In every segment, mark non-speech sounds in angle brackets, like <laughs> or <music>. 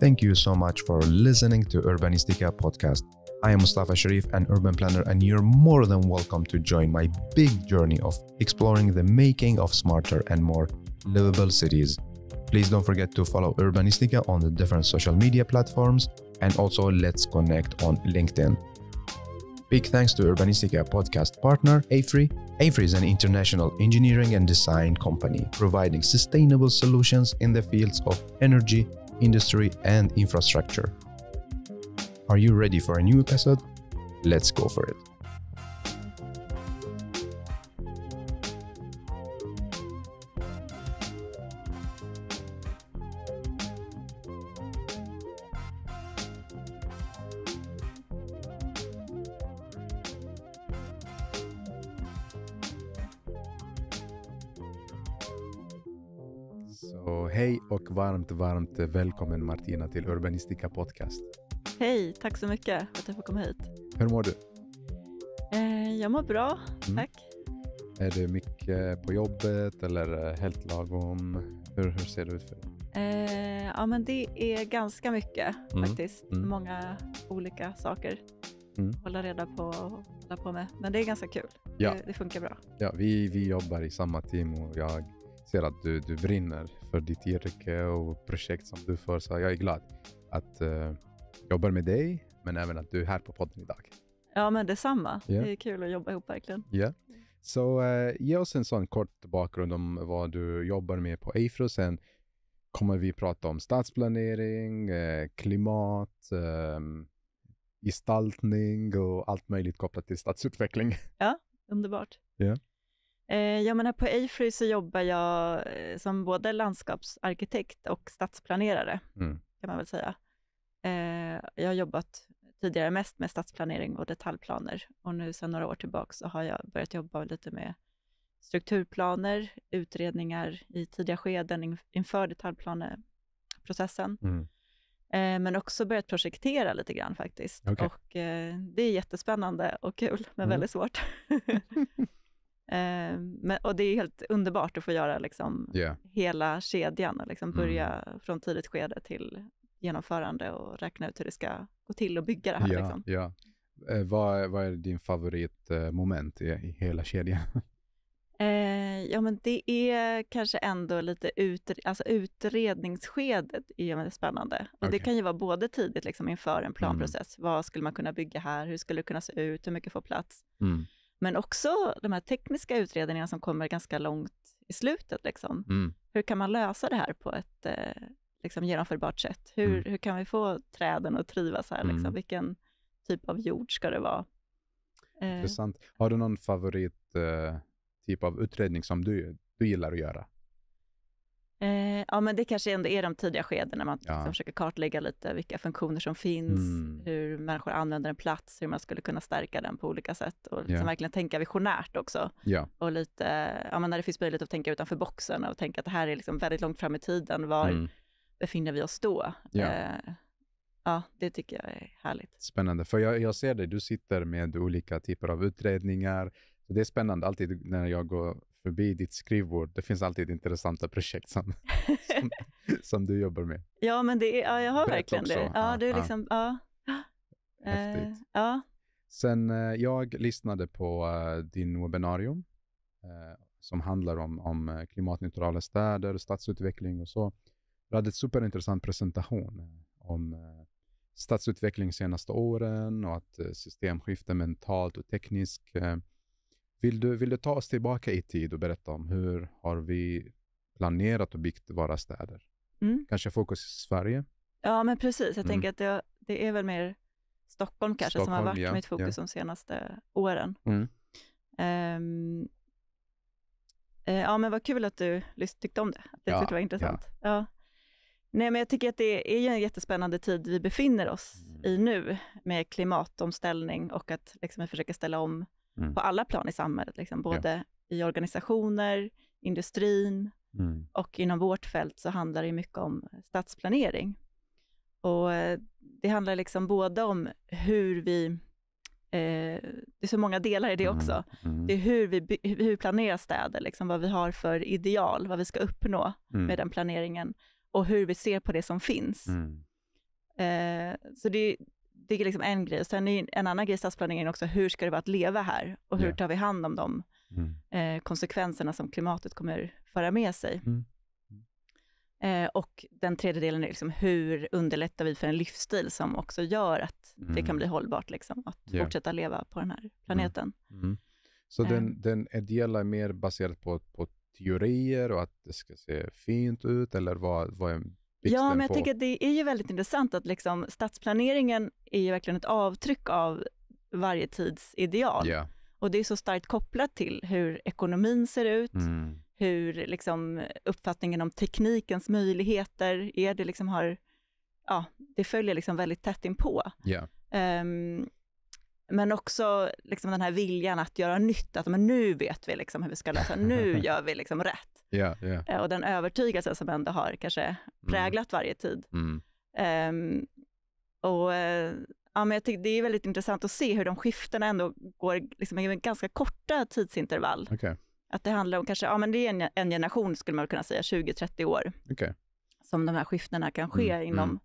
Thank you so much for listening to Urbanistica podcast. I am Mustafa Sharif, an urban planner, and you're more than welcome to join my big journey of exploring the making of smarter and more livable cities. Please don't forget to follow Urbanistica on the different social media platforms and also let's connect on LinkedIn. Big thanks to Urbanistica podcast partner, AFRI. AFRI is an international engineering and design company providing sustainable solutions in the fields of energy, industry, and infrastructure. Are you ready for a new episode? Let's go for it. välkommen Martina till Urbanistika Podcast. Hej, tack så mycket för att jag får komma hit. Hur mår du? Eh, jag mår bra, mm. tack. Är det mycket på jobbet eller helt lagom? Hur, hur ser det ut för dig? Eh, ja, men det är ganska mycket mm. faktiskt. Mm. Många olika saker mm. hålla reda på och hålla på med. Men det är ganska kul. Ja. Det, det, funkar bra. Ja, vi, vi jobbar i samma team och jag ser att du, du brinner för ditt yrke och projekt som du för. Så jag är glad att uh, eh, jobba med dig, men även att du är här på podden idag. Ja, men detsamma. Yeah. Det är kul att jobba ihop verkligen. Yeah. Så uh, ge oss en sån kort bakgrund om vad du jobbar med på Afro. Sen kommer vi prata om stadsplanering, uh, klimat, um, gestaltning och allt möjligt kopplat till stadsutveckling. Ja, underbart. Yeah. Eh, ja, men här på Afry så jobbar jag eh, som både landskapsarkitekt och stadsplanerare, mm. kan man väl säga. Eh, jag har jobbat tidigare mest med stadsplanering och detaljplaner och nu sedan några år tillbaka så har jag börjat jobba lite med strukturplaner, utredningar i tidiga skeden inför detaljplaneprocessen. Mm. Men också börjat projektera lite grann faktiskt. Okay. Och det är jättespännande och kul, men mm. väldigt svårt. <laughs> Ehm, men, och det är helt underbart att få göra liksom yeah. hela kedjan och liksom mm. börja mm. från tidigt skede till genomförande och räkna ut hur det ska gå till att bygga det här. Ja, liksom. ja. Eh, vad, vad är din favoritmoment i, i hela kedjan? <laughs> Eh, ja, men det är kanske ändå lite ut, alltså utredningsskedet är väldigt spännande. Och okay. Det kan ju vara både tidigt liksom inför en mm. planprocess. Mm. Vad skulle man kunna bygga här? Hur skulle det kunna se ut? Hur mycket får plats? Mm. Men också de här tekniska utredningarna som kommer ganska långt i slutet. Liksom. Mm. Hur kan man lösa det här på ett eh, liksom, genomförbart sätt? Hur, mm. hur kan vi få träden att trivas här? Liksom? Mm. Vilken typ av jord ska det vara? Eh. Intressant. Har du någon favorit eh, typ av utredning som du, du gillar att göra? Eh, ja, men det kanske ändå är de tidiga skeden när man ja. liksom försöker kartlägga lite vilka funktioner som finns, mm. hur människor använder en plats, hur man skulle kunna stärka den på olika sätt och liksom ja. verkligen tänka visionärt också. Ja. Och lite, ja, men när det finns möjlighet att tänka utanför boxen och tänka att det här är liksom väldigt långt fram i tiden, var mm. befinner vi oss då? Eh, ja, det tycker jag är härligt. Spännande, för jag, jag ser dig, du sitter med olika typer av utredningar. det är spännande alltid när jag går förbi ditt skrivbord. Det finns alltid intressanta projekt som, <laughs> som, <laughs> som, du jobbar med. Ja, men det är, ja, jag har Berätt verkligen också. det. Ja, det är liksom, ja. <gasps> Häftigt. Eh, ja. Sen eh, jag lyssnade på eh, din webbinarium som handlar om, om klimatneutrala städer, stadsutveckling och så. Du hade en superintressant presentation om stadsutveckling de senaste åren och att systemskifte mentalt och tekniskt vill du, vill du ta oss tillbaka i tid och berätta om hur har vi planerat och byggt våra städer? Mm. Kanske fokus i Sverige? Ja, men precis. Jag mm. tänker att det, det, är väl mer Stockholm kanske Stockholm, som har varit ja, mitt fokus ja. de senaste åren. Mm. Um, uh, ja, men vad kul att du tyckte om det. Att jag ja, tyckte det var intressant. Ja. ja. Nej, men jag tycker att det är ju en jättespännande tid vi befinner oss i mm. nu med klimatomställning och att liksom, vi försöker ställa om mm. på alla plan i samhället, liksom, både ja. i organisationer, industrin mm. och inom vårt fält så handlar det mycket om stadsplanering. Och eh, det handlar liksom både om hur vi, eh, det är så många delar i det mm. också, mm. det är hur vi hur planerar städer, liksom, vad vi har för ideal, vad vi ska uppnå med mm. den planeringen och hur vi ser på det som finns. Mm. Eh, så det, det är liksom en grej. Sen är en annan grej i stadsplaneringen också, hur ska det vara att leva här? Och hur yeah. tar vi hand om de mm. eh, konsekvenserna som klimatet kommer föra med sig? Mm. mm. Eh, och den tredje delen är liksom, hur underlättar vi för en livsstil som också gör att mm. det kan mm. bli hållbart liksom, att yeah. fortsätta leva på den här mm. planeten? Så den, eh. den ideella är mer baserad på, på teorier och att det ska se fint ut, eller vad, vad är Ja, men jag på... tänker att det är ju väldigt intressant att liksom, stadsplaneringen är ju verkligen ett avtryck av varje tids ideal. Yeah. Och det är så starkt kopplat till hur ekonomin ser ut, mm. hur liksom, uppfattningen om teknikens möjligheter är, det liksom har, ja, det följer liksom väldigt tätt inpå. Yeah. Um, men också liksom den här viljan att göra nytt, att men nu vet vi liksom hur vi ska lösa, nu <laughs> gör vi liksom rätt. Yeah, yeah. Och den övertygelsen som ändå har kanske mm. präglat mm. varje tid. Mm. Um, och eh, ja, men jag tycker det är väldigt intressant att se hur de skiftena ändå går liksom i ganska korta tidsintervall. Okay. Att det handlar om kanske, ja men det är en, en generation skulle man kunna säga, 20-30 år, okay. som de här skiftena kan ske mm, mm. inom.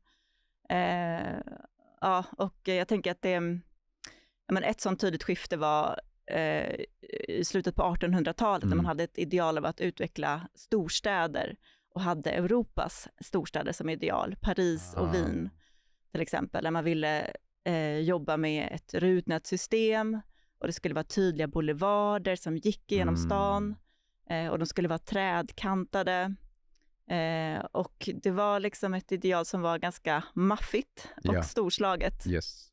Eh, ja, och jag tänker att det är, men ett sånt tydligt skifte var eh, i slutet på 1800-talet, mm. när man mm. hade ett ideal av att utveckla storstäder och hade Europas storstäder som ideal, Paris ah. och Wien till exempel, där man ville eh, jobba med ett rutnätssystem och det skulle vara tydliga boulevarder som gick genom mm. stan eh, och de skulle vara trädkantade. Eh, och det var liksom ett ideal som var ganska maffigt och ja. storslaget. Yes.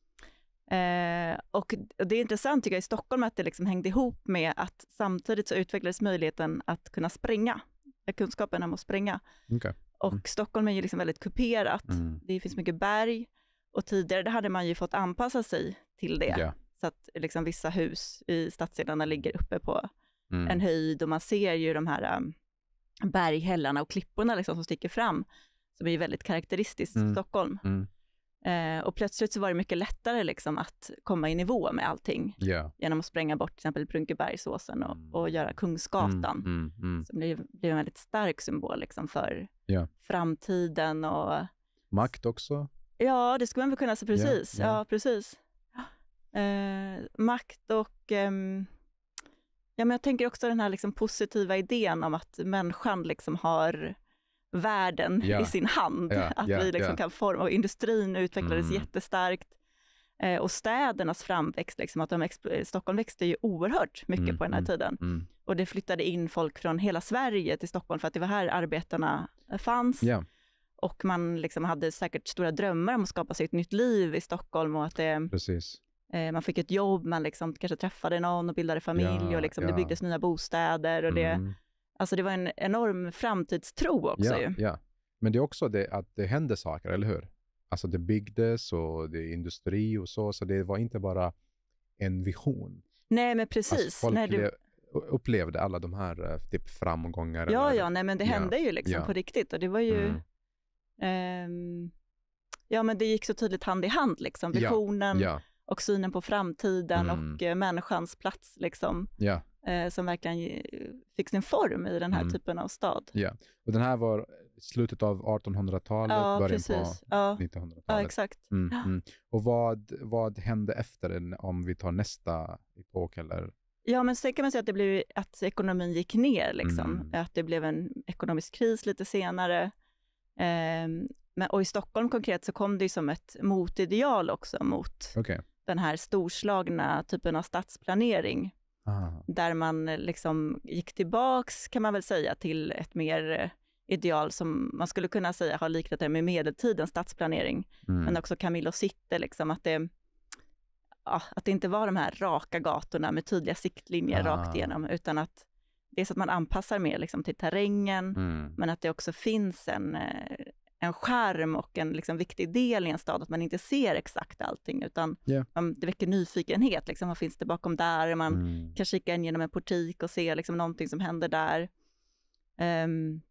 Eh, och det är intressant tycker jag i Stockholm att det liksom hängde ihop med att samtidigt så utvecklades möjligheten att kunna springa, eh, kunskapen om att springa. Okay. Mm. Och Stockholm är ju liksom väldigt kuperat, mm. det finns mycket berg och tidigare hade man ju fått anpassa sig till det. Yeah. Så att liksom vissa hus i stadsdelarna ligger uppe på mm. en höjd och man ser ju de här um, berghällarna och klipporna liksom som sticker fram, som är väldigt karaktäristiskt för mm. Stockholm. Mm. Eh, och plötsligt så var det mycket lättare liksom att komma i nivå med allting yeah. genom att spränga bort till exempel Brunkebergsåsen och, mm. och göra Kungsgatan. Mm, mm, mm, Som blev, blev en väldigt stark symbol liksom för yeah. framtiden och... Makt också? Ja, det skulle man väl kunna säga, precis. Yeah, ja, precis. Eh, makt och... Ehm, ja, men jag tänker också den här liksom positiva idén om att människan liksom har världen yeah. i sin hand. Yeah. <laughs> Att yeah. vi liksom kan forma, och industrin utvecklades mm. jättestarkt eh, och städernas framväxt, liksom, att de eh, Stockholm växte ju oerhört mycket mm. på den här mm, tiden. Mm. Och det flyttade in folk från hela Sverige till Stockholm för att det var här arbetarna eh, fanns. Och man liksom hade säkert stora drömmar om att skapa sig ett nytt liv i Stockholm och att det, eh, eh, man fick ett jobb, man liksom kanske träffade någon och bildade familj och liksom det byggdes nya bostäder och det mm. Alltså det var en enorm framtidstro också ja, ju. Ja, men det är också det att det hände saker, eller hur? Alltså det byggdes och det är industri och så, så det var inte bara en vision. Nej, men alltså, precis. Alltså folk nej, du... upplevde alla de här eh, typ, framgångar. Ja, eller... ja, nej men det hände ja, ju liksom ja. på riktigt och det var ju... Mm. Um, ja, men det gick så tydligt hand i hand liksom, visionen och synen på framtiden mm. och eh, människans plats liksom. Ja eh, som verkligen eh, fick sin form i den här mm. typen av stad. Ja, och den här var slutet av 1800-talet, ja, början precis. på 1900-talet. Ja, exakt. Mm, mm. Och vad, vad hände efter den, om vi tar nästa epok eller? Ja, men sen kan man säga att, det blev, att ekonomin gick ner, liksom. Mm. att det blev en ekonomisk kris lite senare. Um, men, och i Stockholm konkret så kom det ju som ett motideal också mot okay. den här storslagna typen av stadsplanering. Aha. Där man eh, liksom gick tillbaks, kan man väl säga, till ett mer eh, ideal som man skulle kunna säga har liknat det med medeltidens stadsplanering. Mm. Men också Camillo Sitte, liksom att det, ja, att det inte var de här raka gatorna med tydliga siktlinjer ah. rakt igenom, utan att det är så att man anpassar mer liksom, till terrängen, mm. men att det också finns en, eh, en skärm och en liksom viktig del i en stad, att man inte ser exakt allting, utan yeah. man, det väcker nyfikenhet. Liksom, vad finns det bakom där? Man mm. kan kika in genom en portik och se liksom, någonting som händer där. Um,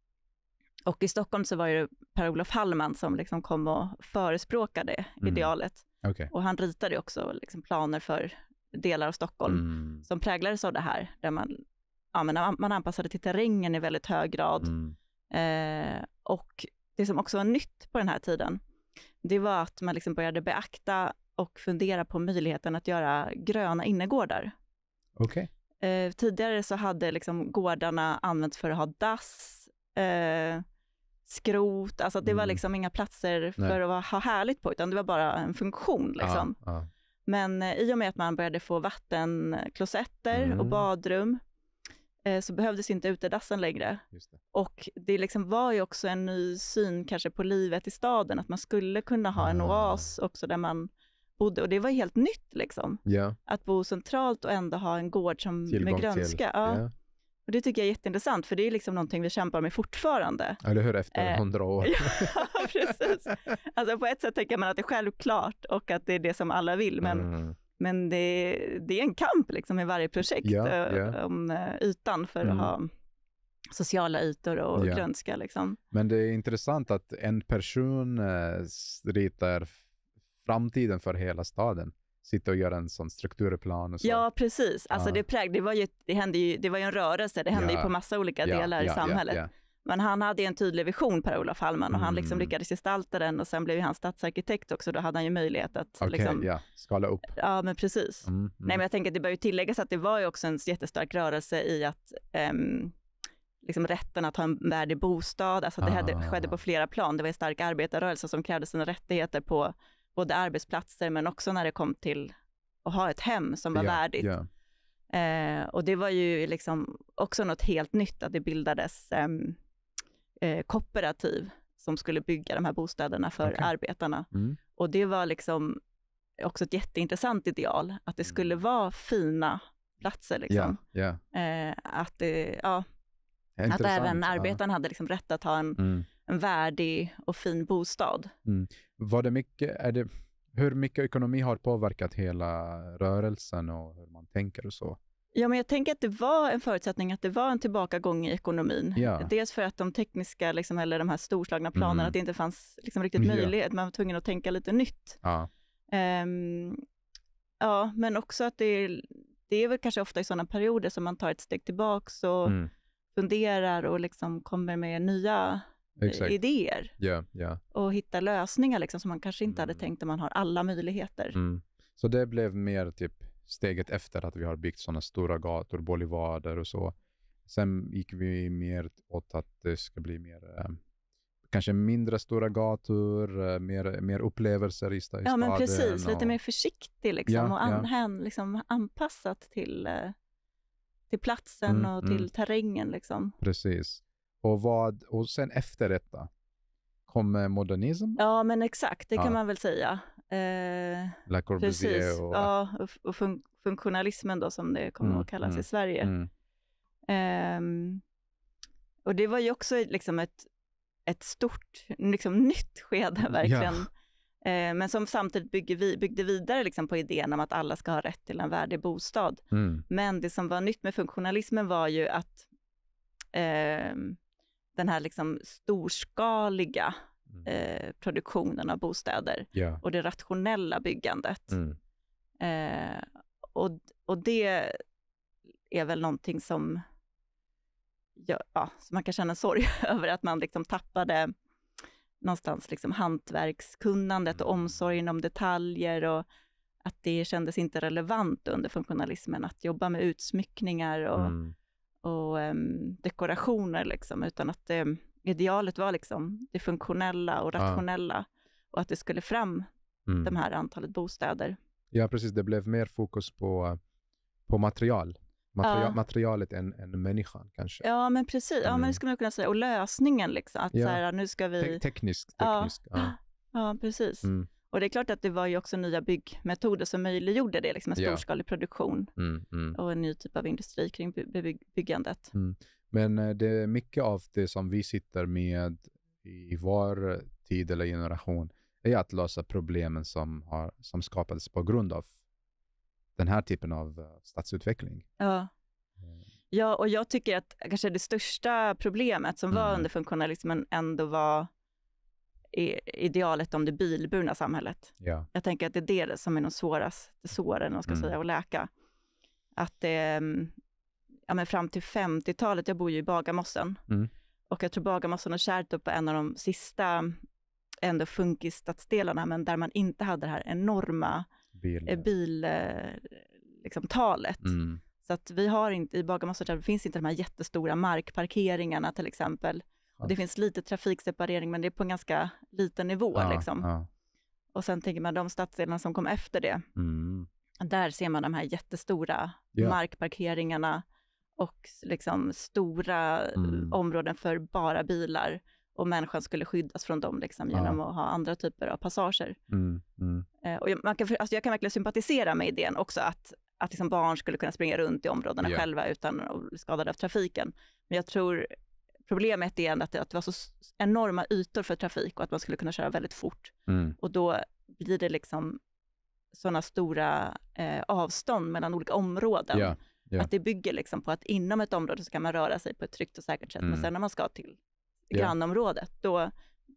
och i Stockholm så var det Per-Olof Hallman som liksom kom och förespråkade mm. idealet. Okay. Och han ritade också liksom planer för delar av Stockholm mm. som präglades av det här, där man, ja, man anpassade till terrängen i väldigt hög grad. Mm. Eh, och det som också var nytt på den här tiden, det var att man liksom började beakta och fundera på möjligheten att göra gröna innergårdar. Okay. Eh, tidigare så hade liksom gårdarna använts för att ha dass, eh, skrot, alltså det mm. var liksom inga platser för Nej. att ha härligt på, utan det var bara en funktion. Liksom. Ah, ah. Men eh, i och med att man började få vattenklosetter mm. och badrum, Eh, så behövdes inte utedassen längre. Det. Och det liksom var ju också en ny syn kanske på livet i staden, att man skulle kunna ha en ah. oas också där man bodde. Och det var helt nytt liksom. Yeah. Att bo centralt och ändå ha en gård som, med grönska. Till. Ja. Yeah. Och det tycker jag är jätteintressant, för det är liksom någonting vi kämpar med fortfarande. Eller hur, efter eh, hundra år. <laughs> ja, precis. Alltså på ett sätt tänker man att det är självklart och att det är det som alla vill, men mm. Men det, det är en kamp liksom i varje projekt yeah, yeah. om eh, ytan för mm. att ha sociala ytor och yeah. grönska. Liksom. Men det är intressant att en person eh, ritar framtiden för hela staden sitta och göra en sån strukturplan. Och så. Ja, precis. Alltså ja. Det, präg, det, var ju, det, hände ju, det var ju en rörelse, det hände ja. ju på massa olika delar ja, i samhället. Men han hade en tydlig vision, Per-Olof Hallman, och han liksom mm. lyckades gestalta den och sen blev han stadsarkitekt också, då hade han ju möjlighet att okay, liksom, yeah. skala upp. Ja, men precis. Mm, mm. Nej, men jag tänker att det bör ju tilläggas att det var ju också en jättestark rörelse i att um, liksom rätten att ha en värdig bostad, alltså det hade, skedde ah. på flera plan. Det var en stark arbetarrörelse som krävde sina rättigheter på både arbetsplatser, men också när det kom till att ha ett hem som var yeah, värdigt. Yeah. Eh, och det var ju liksom också något helt nytt att det bildades um, eh, kooperativ som skulle bygga de här bostäderna för okay. arbetarna. Mm. Och det var liksom också ett jätteintressant ideal, att det skulle mm. vara fina platser. Liksom. Yeah, yeah. Eh, att det, ja, att även arbetarna ja. hade liksom rätt att ha en, mm. en värdig och fin bostad. Mm. Var det mycket, är det, hur mycket ekonomi har påverkat hela rörelsen och hur man tänker och så? Ja, men jag tänker att det var en förutsättning att det var en tillbakagång i ekonomin. Ja. Dels för att de tekniska, liksom, eller de här storslagna planerna, mm. att det inte fanns liksom, riktigt möjlighet. Man var tvungen att tänka lite nytt. Ja, um, ja men också att det är, det är väl kanske ofta i sådana perioder som man tar ett steg tillbaka och mm. funderar och liksom kommer med nya eh, Exakt. idéer. Yeah, yeah. Och hittar lösningar liksom, som man kanske inte mm. hade tänkt om man har alla möjligheter. Mm. Så det blev mer typ steget efter att vi har byggt sådana stora gator, bolivader och så. Sen gick vi mer åt att det ska bli mer eh, kanske mindre stora gator, eh, mer, mer upplevelser i, i staden. Ja, men precis. Och... Lite mer försiktig liksom, ja, och an, ja. Hän, liksom, anpassat till, eh, till platsen mm, och mm. till mm. terrängen. Liksom. Precis. Och, vad, och sen efter detta kom modernism? Ja, men exakt. Det kan man väl säga. Eh, La Corbusier precis, och... Ja, och, och fun funktionalismen då, som det kommer mm, att kallas mm, i Sverige. Mm. Um, och det var ju också liksom ett, ett stort, liksom nytt <laughs> skede verkligen. Ja. Uh, eh, men som samtidigt bygger vi, byggde vidare liksom på idén om att alla ska ha rätt till en värdig bostad. Mm. Men det som var nytt med funktionalismen var ju att uh, den här liksom storskaliga Mm. eh, produktionen av bostäder yeah. och det rationella byggandet. Mm. Eh, och, och det är väl någonting som, ja, ja, som man kan känna sorg <laughs> över, att man liksom tappade någonstans liksom hantverkskunnandet och mm. omsorgen om detaljer och att det kändes inte relevant under funktionalismen att jobba med utsmyckningar och, mm. och um, dekorationer, liksom, utan att det um, idealet var liksom det funktionella och ah. rationella ja. och att det skulle fram, mm. de här antalet bostäder. Ja, precis. Det blev mer fokus på, på material. Materia ja. Ah. Materialet än, än människan kanske. Ja, men precis. Ja, mm. men det mm. skulle man kunna säga. Och lösningen liksom. Att ja. så här, nu ska vi... Te teknisk. teknisk. Ja. <gasps> ja. precis. Mm. Och det är klart att det var ju också nya byggmetoder som möjliggjorde det, liksom en storskalig produktion mm, mm. och en ny typ av industri kring by byggandet. Men eh, det är mycket av det som vi sitter med i vår tid eller generation är att lösa problemen som, har, som skapades på grund av den här typen av eh, stadsutveckling. Ja. Eh. ja, och jag tycker att kanske det största problemet som var mm. under funktionalismen ändå var idealet om det bilburna samhället. Ja. Jag tänker att det är det som är de svåraste såren man ska mm. säga, att läka. Att det, ehm, ja, men fram till 50-talet, jag bor ju i Bagarmossen, mm. och jag tror Bagarmossen och Kärrtorp var en av de sista ändå funkisstadsdelarna, men där man inte hade det här enorma eh, biltalet. Bil, eh, liksom, Mm. Så att vi har inte, i Bagarmossen finns inte de här jättestora markparkeringarna till exempel. Och det finns lite trafikseparering, men det är på en ganska liten nivå. Ja, liksom. ja. Och sen tänker man de stadsdelarna som kom efter det. Mm. Där ser man de här jättestora ja. markparkeringarna och liksom stora mm. områden för bara bilar och människan skulle skyddas från dem liksom, genom ja. att ha andra typer av passager. Mm, mm. Eh, och jag, man kan, alltså jag kan verkligen sympatisera med idén också att, att liksom barn skulle kunna springa runt i områdena yeah. själva utan att bli skadade av trafiken. Men jag tror problemet är att det, att det var så enorma ytor för trafik och att man skulle kunna köra väldigt fort. Mm. Och då blir det liksom sådana stora eh, avstånd mellan olika områden. Yeah. Yeah. Att det bygger liksom på att inom ett område så kan man röra sig på ett tryggt och säkert sätt, mm. men sen när man ska till yeah. grannområdet, då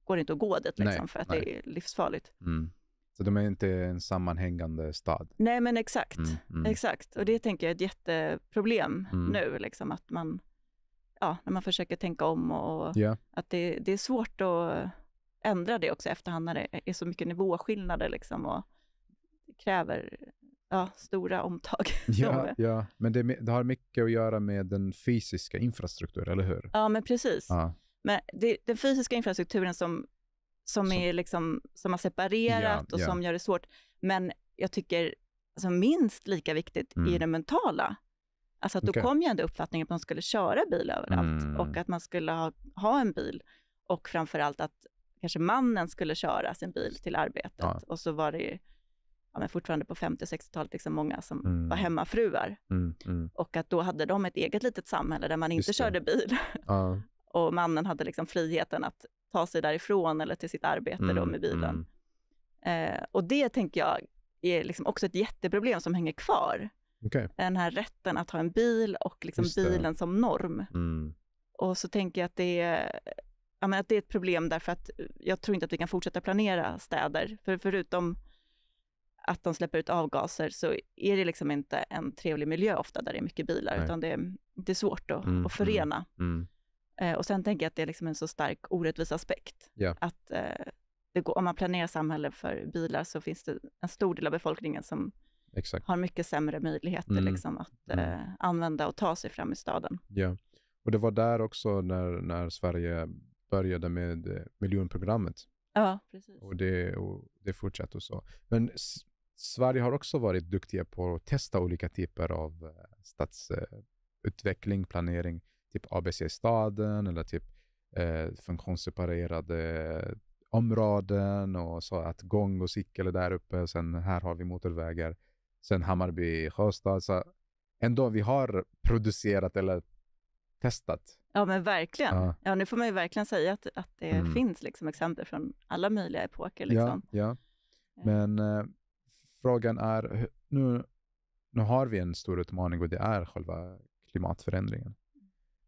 går det inte att gå dit liksom, för att nej. det är livsfarligt. Mm. Så de är inte en sammanhängande stad? Nej, men exakt. Mm, mm. exakt. Och det tänker jag är ett jätteproblem mm. nu, liksom, att man, ja, när man försöker tänka om och yeah. att det, det är svårt att ändra det också efterhand när det är så mycket nivåskillnader liksom och kräver ja, stora omtag. <laughs> ja, ja, men det, det, har mycket att göra med den fysiska infrastrukturen, eller hur? Ja, men precis. Ja. Men det, den fysiska infrastrukturen som, som, som, är liksom, som har separerat ja, och som gör det svårt. Men jag tycker alltså, minst lika viktigt mm. är det mentala. Alltså att då okay. kom ju ändå uppfattningen att man skulle köra bil överallt mm. och att man skulle ha, ha en bil och framför allt att kanske mannen skulle köra sin bil till arbetet och så var det ju ja, men fortfarande på 50 och 60-talet, liksom många som mm. var hemmafruar. Mm, mm. Och att då hade de ett eget litet samhälle där man inte körde bil. <laughs> Ja. och mannen hade liksom friheten att ta sig därifrån eller till sitt arbete då mm, med bilen. Mm. Eh, och det tänker jag är liksom också ett jätteproblem som hänger kvar. Okay. Den här rätten att ha en bil och liksom bilen som norm. Mm. Och så tänker jag att det är Ja, men att det är ett problem därför att jag tror inte att vi kan fortsätta planera städer. För förutom att de släpper ut avgaser så är det liksom inte en trevlig miljö ofta där det är mycket bilar, Nej. utan det är, det är svårt att, mm, att mm, förena. Mm, mm. och sen tänker jag att det är liksom en så stark orättvis aspekt. Yeah. Att eh, det går, om man planerar samhället för bilar så finns det en stor del av befolkningen som Exakt. har mycket sämre möjligheter mm, liksom, att mm. eh, använda och ta sig fram i staden. Ja, och det var där också när, när Sverige började med eh, miljonprogrammet. Ja, precis. Och det, och det fortsätter så. Men Sverige har också varit duktiga på att testa olika typer av eh, stadsutveckling, planering, typ ABC i staden eller typ eh, funktionsseparerade områden och så att gång och cykel är där uppe. Sen här har vi motorvägar. Sen Hammarby, Sjöstad. Så ändå vi har producerat eller testat. Ja, men verkligen. Ja, ja nu får man ju verkligen säga att, att det mm. finns liksom exempel från alla möjliga epoker. Liksom. Ja, ja. Eh. Men eh, frågan är, nu, nu har vi en stor utmaning och det är själva klimatförändringen.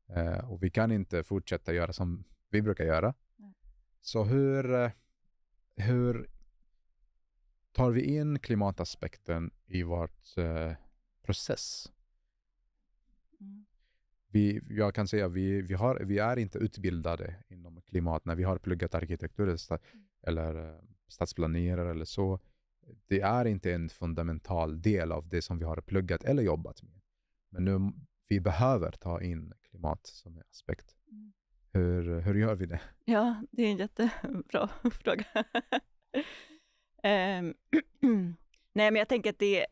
Eh, och vi kan inte fortsätta göra som vi brukar göra. Nej. Så hur, eh, hur tar vi in klimataspekten i vår eh, process? Mm. Vi, jag kan säga att vi, vi, vi är inte utbildade inom klimat när vi har pluggat arkitektur eller, sta, mm. eller eh, stadsplanerare eller så det är inte en fundamental del av det som vi har pluggat eller jobbat med. Men nu, vi behöver ta in klimat som en aspekt. Mm. Hur, hur gör vi det? Ja, det är en jättebra <laughs> fråga. Ehm, <clears throat> nej, men jag tänker att det,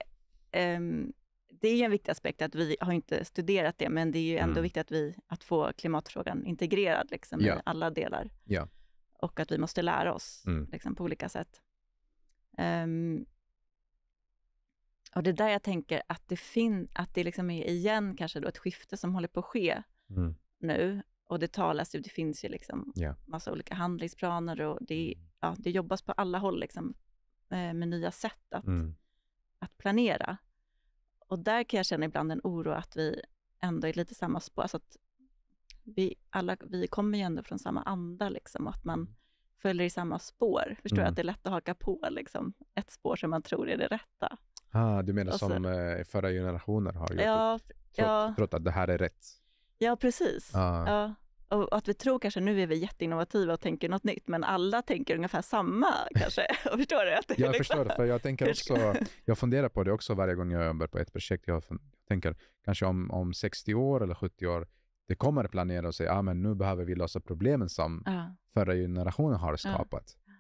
um, det är en viktig aspekt att vi har inte studerat det, men det är ju ändå mm. viktigt att, vi, att få klimatfrågan integrerad liksom, yeah. i alla delar. Yeah. Och att vi måste lära oss mm. liksom, på olika sätt. Um, och det är där jag tänker att det, fin att det liksom är igen kanske då ett skifte som håller på att ske mm. nu. Och det talas ju, det finns ju liksom yeah. massa olika handlingsplaner och det, mm. ja, det jobbas på alla håll liksom, eh, med nya sätt att, mm. att planera. Och där kan jag känna ibland en oro att vi ändå är lite samma spår. Alltså att vi, alla, vi kommer ju ändå från samma anda liksom, och att man mm följer i samma spår. Förstår mm. att det är lätt att haka på liksom, ett spår som man tror är det rätta. Ah, du menar så, som eh, förra generationer har gjort? Ja, trots, ja. trots att det här är rätt? Ja, precis. Ah. Ja. Och, att vi tror kanske nu är vi jätteinnovativa och tänker något nytt, men alla tänker ungefär samma <laughs> kanske. och förstår du? Att jag liksom... förstår, för jag tänker också, jag funderar på det också varje gång jag jobbar på ett projekt. Jag, funderar, jag tänker kanske om, om 60 år eller 70 år, det kommer planera och säga att ah, nu behöver vi lösa problemen som ja. förra generationen har skapat. Ja.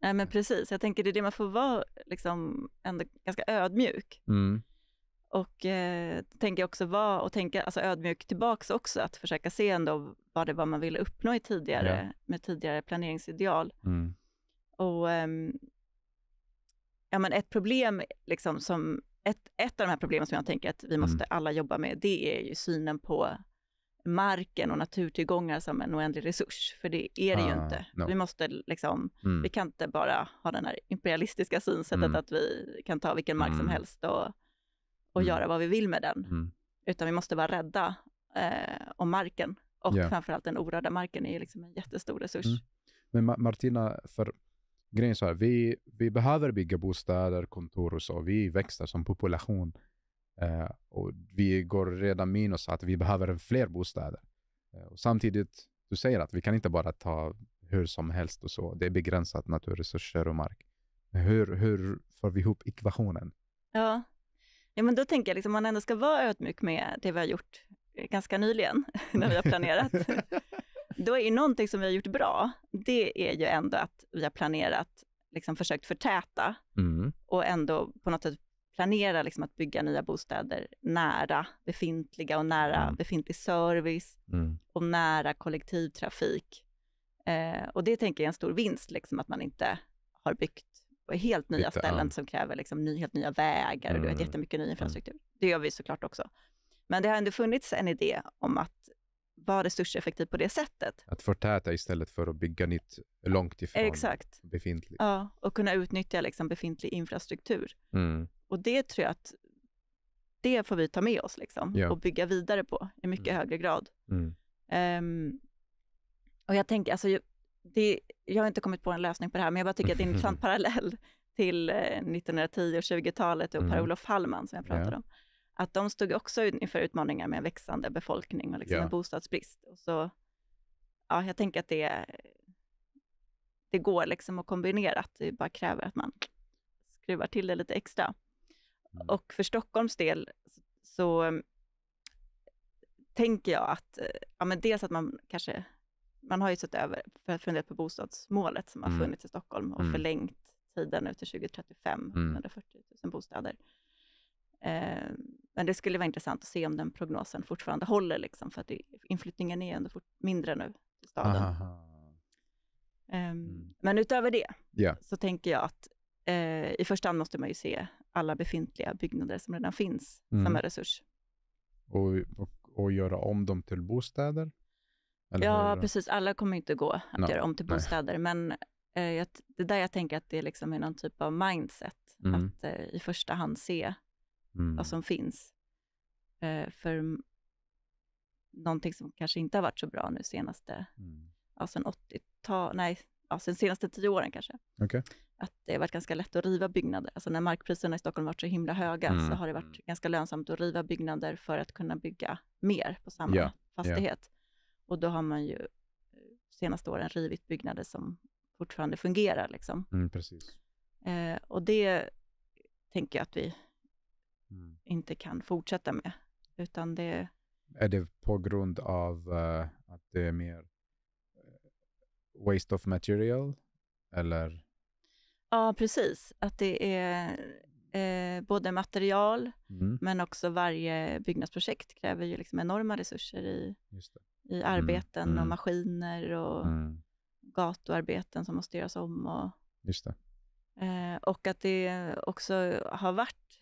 Nej, men precis. Jag tänker det är det man får vara liksom ändå ganska ödmjuk. Mm. Och eh, tänker också vara, och tänka, alltså ödmjuk tillbaks också, att försöka se ändå vad det var man ville uppnå i tidigare, ja. med tidigare planeringsideal. Mm. Och eh, ja, men ett problem, liksom, som, ett, ett av de här problemen som jag tänker att vi mm. måste mm. alla jobba med, det är ju synen på marken och naturtillgångar som en oändlig resurs, för det är det ah, ju inte. No. Vi måste liksom, mm. vi kan inte bara ha den här imperialistiska synsättet mm. att vi kan ta vilken mark som mm. helst och, och mm. göra vad vi vill med den, mm. utan vi måste vara rädda eh, om marken och yeah. framförallt den orörda marken är ju liksom en jättestor resurs. Men Ma Martina, för grejen är så här, vi, vi behöver bygga bostäder, kontor och så. Vi växer som population. Eh, och vi går redan minus att vi behöver fler bostäder. Eh, och samtidigt, du säger att vi kan inte bara ta hur som helst och så. Det är begränsat naturresurser och mark. Hur, hur får vi ihop ekvationen? Ja. ja, men då tänker jag liksom man ändå ska vara ödmjuk med det vi har gjort eh, ganska nyligen <laughs> när vi har planerat. <laughs> då är någonting som vi har gjort bra, det är ju ändå att vi har planerat, liksom försökt förtäta mm. och ändå på något sätt planera liksom att bygga nya bostäder nära befintliga och nära mm. befintlig service mm. och nära kollektivtrafik. Eh, och det tänker jag är en stor vinst, liksom, att man inte har byggt helt nya Lite, ställen ja. som kräver liksom, ny, helt nya vägar och du har mm. jättemycket ny mm. infrastruktur. Det gör vi såklart också. Men det har ändå funnits en idé om att vara resurseffektiv på det sättet. Att förtäta istället för att bygga nytt långt ifrån Exakt. befintligt. Ja, och kunna utnyttja liksom befintlig infrastruktur. Mm. Och det tror jag att det får vi ta med oss liksom, yeah. och bygga vidare på i mycket mm. högre grad. Mm. Um, och jag tänker, alltså, det, jag har inte kommit på en lösning på det här, men jag bara tycker att det är en intressant <laughs> parallell till 1910 eh, och 20-talet och mm. Per-Olof Hallman som jag pratade yeah. om. Att de stod också inför utmaningar med en växande befolkning och liksom yeah. en bostadsbrist. Och så, ja, jag tänker att det, det går liksom att kombinera, att det bara kräver att man skruvar till det lite extra. Mm. Och för Stockholms del så mm, tänker jag att, eh, ja men dels att man kanske, man har ju sett över, för att fundera på bostadsmålet som har mm. funnits i Stockholm och mm. förlängt tiden nu till 2035, 140 000 bostäder. Eh, men det skulle vara intressant att se om den prognosen fortfarande håller, liksom, för att inflyttningen är ändå fort, mindre nu till staden. Eh, Men utöver det yeah. så tänker jag att eh, i första hand måste man ju se alla befintliga byggnader som redan finns mm. som en resurs. Och, och, och, göra om dem till bostäder? Eller ja, precis. Alla kommer inte gå att no. göra om till bostäder, Nej. men eh, det är där jag tänker att det liksom är någon typ av mindset, mm. att eh, i första hand se mm. vad som finns. Eh, för någonting som kanske inte har varit så bra nu senaste, mm. ja, sen 80 tal nej, ja, sen senaste tio åren kanske. Okay att det har varit ganska lätt att riva byggnader. Alltså när markpriserna i Stockholm varit så himla höga mm. så har det varit mm. ganska lönsamt att riva byggnader för att kunna bygga mer på samma yeah. fastighet. Yeah. Och då har man ju eh, senaste åren rivit byggnader som fortfarande fungerar. Liksom. Mm, precis. Eh, och det tänker jag att vi mm. inte kan fortsätta med, utan det... Är det på grund av uh, att det är mer eh, waste of material, eller? Ja, precis. Att det är eh, både material, mm. men också varje byggnadsprojekt kräver ju liksom enorma resurser i, i mm, arbeten mm. och maskiner och mm. gatuarbeten som måste göras om. Och, eh, och att det också har varit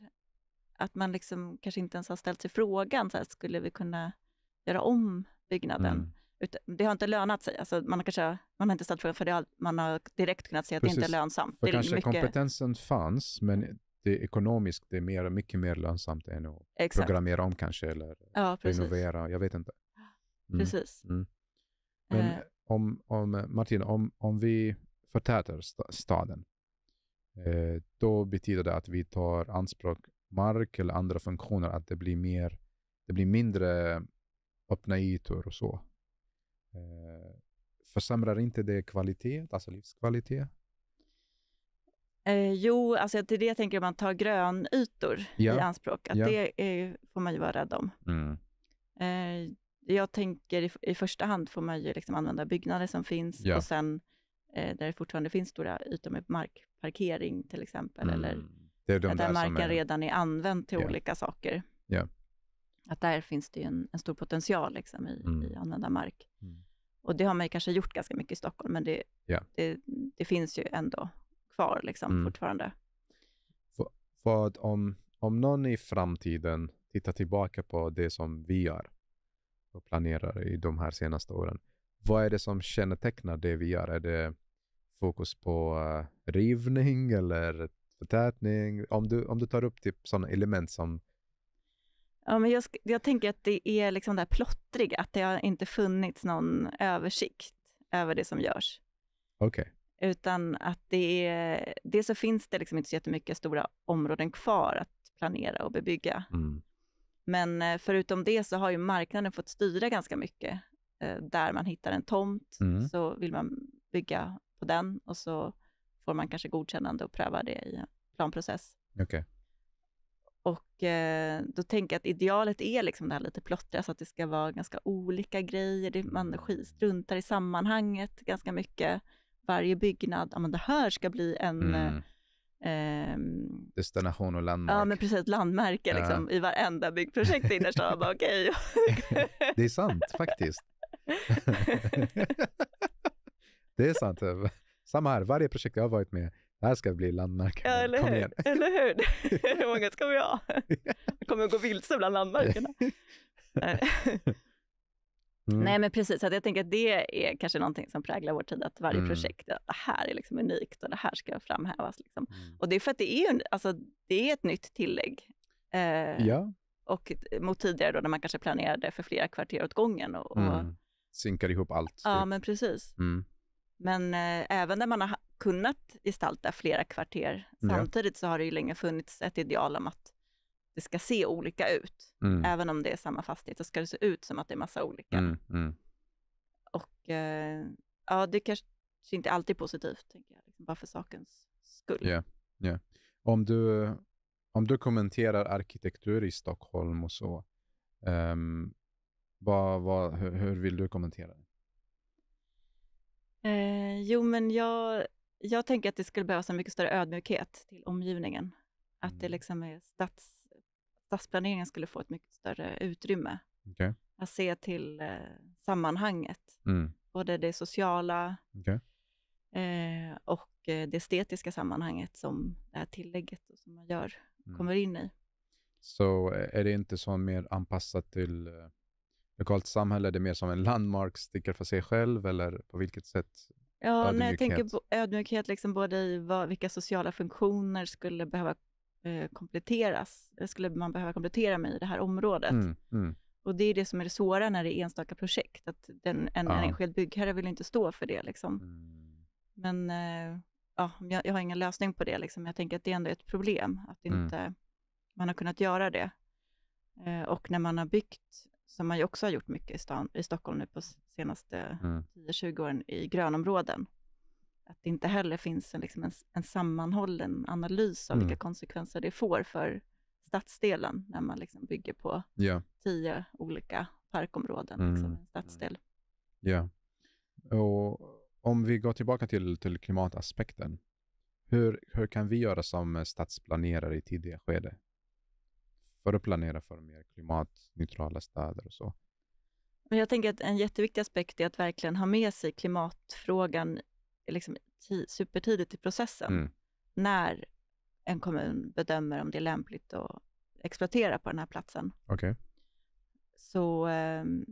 att man liksom kanske inte ens har ställt sig frågan, så här, skulle vi kunna göra om byggnaden? Mm det har inte lönat sig. Alltså man, har kanske, man har inte ställt frågan för det, man har direkt kunnat se att Precis. det inte är lönsamt. För det är kanske mycket... kompetensen fanns, men det är ekonomiskt, det är mer, mycket mer lönsamt än att Exakt. programmera om kanske eller ja, renovera, jag vet inte. Mm. Precis. Mm. Men eh. om, om, Martin, om, om vi förtätar staden, eh, då betyder det att vi tar anspråk mark eller andra funktioner, att det blir, mer, det blir mindre öppna ytor och så. Eh, försämrar inte det kvalitet, alltså livskvalitet? Eh, jo, alltså till det tänker jag man tar grönytor ja. i anspråk. Att ja. Det är, får man ju vara rädd om. Mm. Eh, jag tänker i, i, första hand får man ju liksom använda byggnader som finns ja. och sen eh, där det fortfarande finns stora ytor med markparkering till exempel, mm. eller de där, där marken är... redan är använd till olika saker. Att där finns det ju en, en stor potential liksom, i, mm. i använda mark. Mm. Och det har man ju kanske gjort ganska mycket i Stockholm, men det, yeah. det, det, finns ju ändå kvar liksom mm. fortfarande. För, för om, om någon i framtiden tittar tillbaka på det som vi gör och planerar i de här senaste åren, vad är det som kännetecknar det vi gör? Är det fokus på eh, rivning eller förtätning? Om du, om du tar upp typ sådana element som Ja, men jag, jag tänker att det är liksom det här plottriga, att det har inte funnits någon översikt över det som görs. Okej. Okay. Utan att det är, dels så finns det liksom inte så jättemycket stora områden kvar att planera och bebygga. Mm. Men eh, förutom det så har ju marknaden fått styra ganska mycket. Eh, där man hittar en tomt mm. så vill man bygga på den och så får man kanske godkännande och pröva det i en planprocess. Okay. Och eh, då tänker jag att idealet är liksom det här lite plottriga, så att det ska vara ganska olika grejer. man struntar i sammanhanget ganska mycket. Varje byggnad, ja men det här ska bli en... Mm. Eh, ehm, Destination och landmärke. Ja, men precis. landmärke ja. liksom, i varenda byggprojekt i innerstan. okej. <laughs> det är sant faktiskt. <laughs> det är sant. Samma här, varje projekt jag har varit med det här ska bli landmärken. Ja, eller hur? Igen. <laughs> Eller hur? <laughs> hur många ska vi ha? Jag kommer att gå vilse bland landmärkena. <laughs> Nej. Mm. Nej, men precis. Så jag tänker att det är kanske någonting som präglar vår tid, att varje mm. projekt, att det här är liksom unikt och det här ska framhävas. Liksom. Mm. Och det är för att det är, alltså, det är ett nytt tillägg. Eh, ja. Och mot tidigare då, när man kanske planerade för flera kvarter åt gången. Och, och... Mm. Synkar ihop allt. Ja, typ. men precis. Mm. Men eh, även när man har kunnat gestalta flera kvarter. Samtidigt så har det ju länge funnits ett ideal om att det ska se olika ut. Mm. Även om det är samma fastighet så ska det se ut som att det är massa olika. Mm, mm. Och eh, ja, det kanske inte alltid är positivt, tänker jag, liksom bara för sakens skull. Yeah, yeah. Om, du, om du kommenterar arkitektur i Stockholm och så, um, vad, vad, hur, hur, vill du kommentera det? Eh, jo, men jag jag tänker att det skulle behövas en mycket större ödmjukhet till omgivningen. Att det mm. liksom är stats, stadsplaneringen skulle få ett mycket större utrymme. Okay. Att se till eh, sammanhanget, mm. både det sociala okay. eh, och eh, det estetiska sammanhanget som det här tillägget då, som man gör mm. kommer in i. Så eh, är det inte så mer anpassat till eh, lokalt samhälle? Är det mer som en landmark sticker för sig själv eller på vilket sätt Ja, ödmjukhet. när jag tänker på ödmjukhet, liksom både i vad, vilka sociala funktioner skulle behöva eh, kompletteras, eh, skulle man behöva komplettera med i det här området. Mm, mm. Och det är det som är det svåra när det är enstaka projekt, att den, en, ja. en enskild byggherre vill inte stå för det. Liksom. Mm. Men eh, ja, jag, jag, har ingen lösning på det, liksom. jag tänker att det ändå är ett problem, att mm. inte man har kunnat göra det. Eh, och när man har byggt som man ju också har gjort mycket i, stan, i Stockholm nu på senaste mm. 10-20 åren i grönområden. Att det inte heller finns en, liksom en, en sammanhållen analys av mm. vilka konsekvenser det får för stadsdelen när man liksom bygger på yeah. tio olika parkområden liksom mm. liksom, stadsdel. Ja. Och om vi går tillbaka till, till klimataspekten, hur, hur kan vi göra som stadsplanerare i tidiga skede för att planera för mer klimatneutrala städer och så. Men jag tänker att en jätteviktig aspekt är att verkligen ha med sig klimatfrågan liksom, supertidigt i processen. Mm. När en kommun bedömer om det är lämpligt att exploatera på den här platsen. Okay. Så ehm,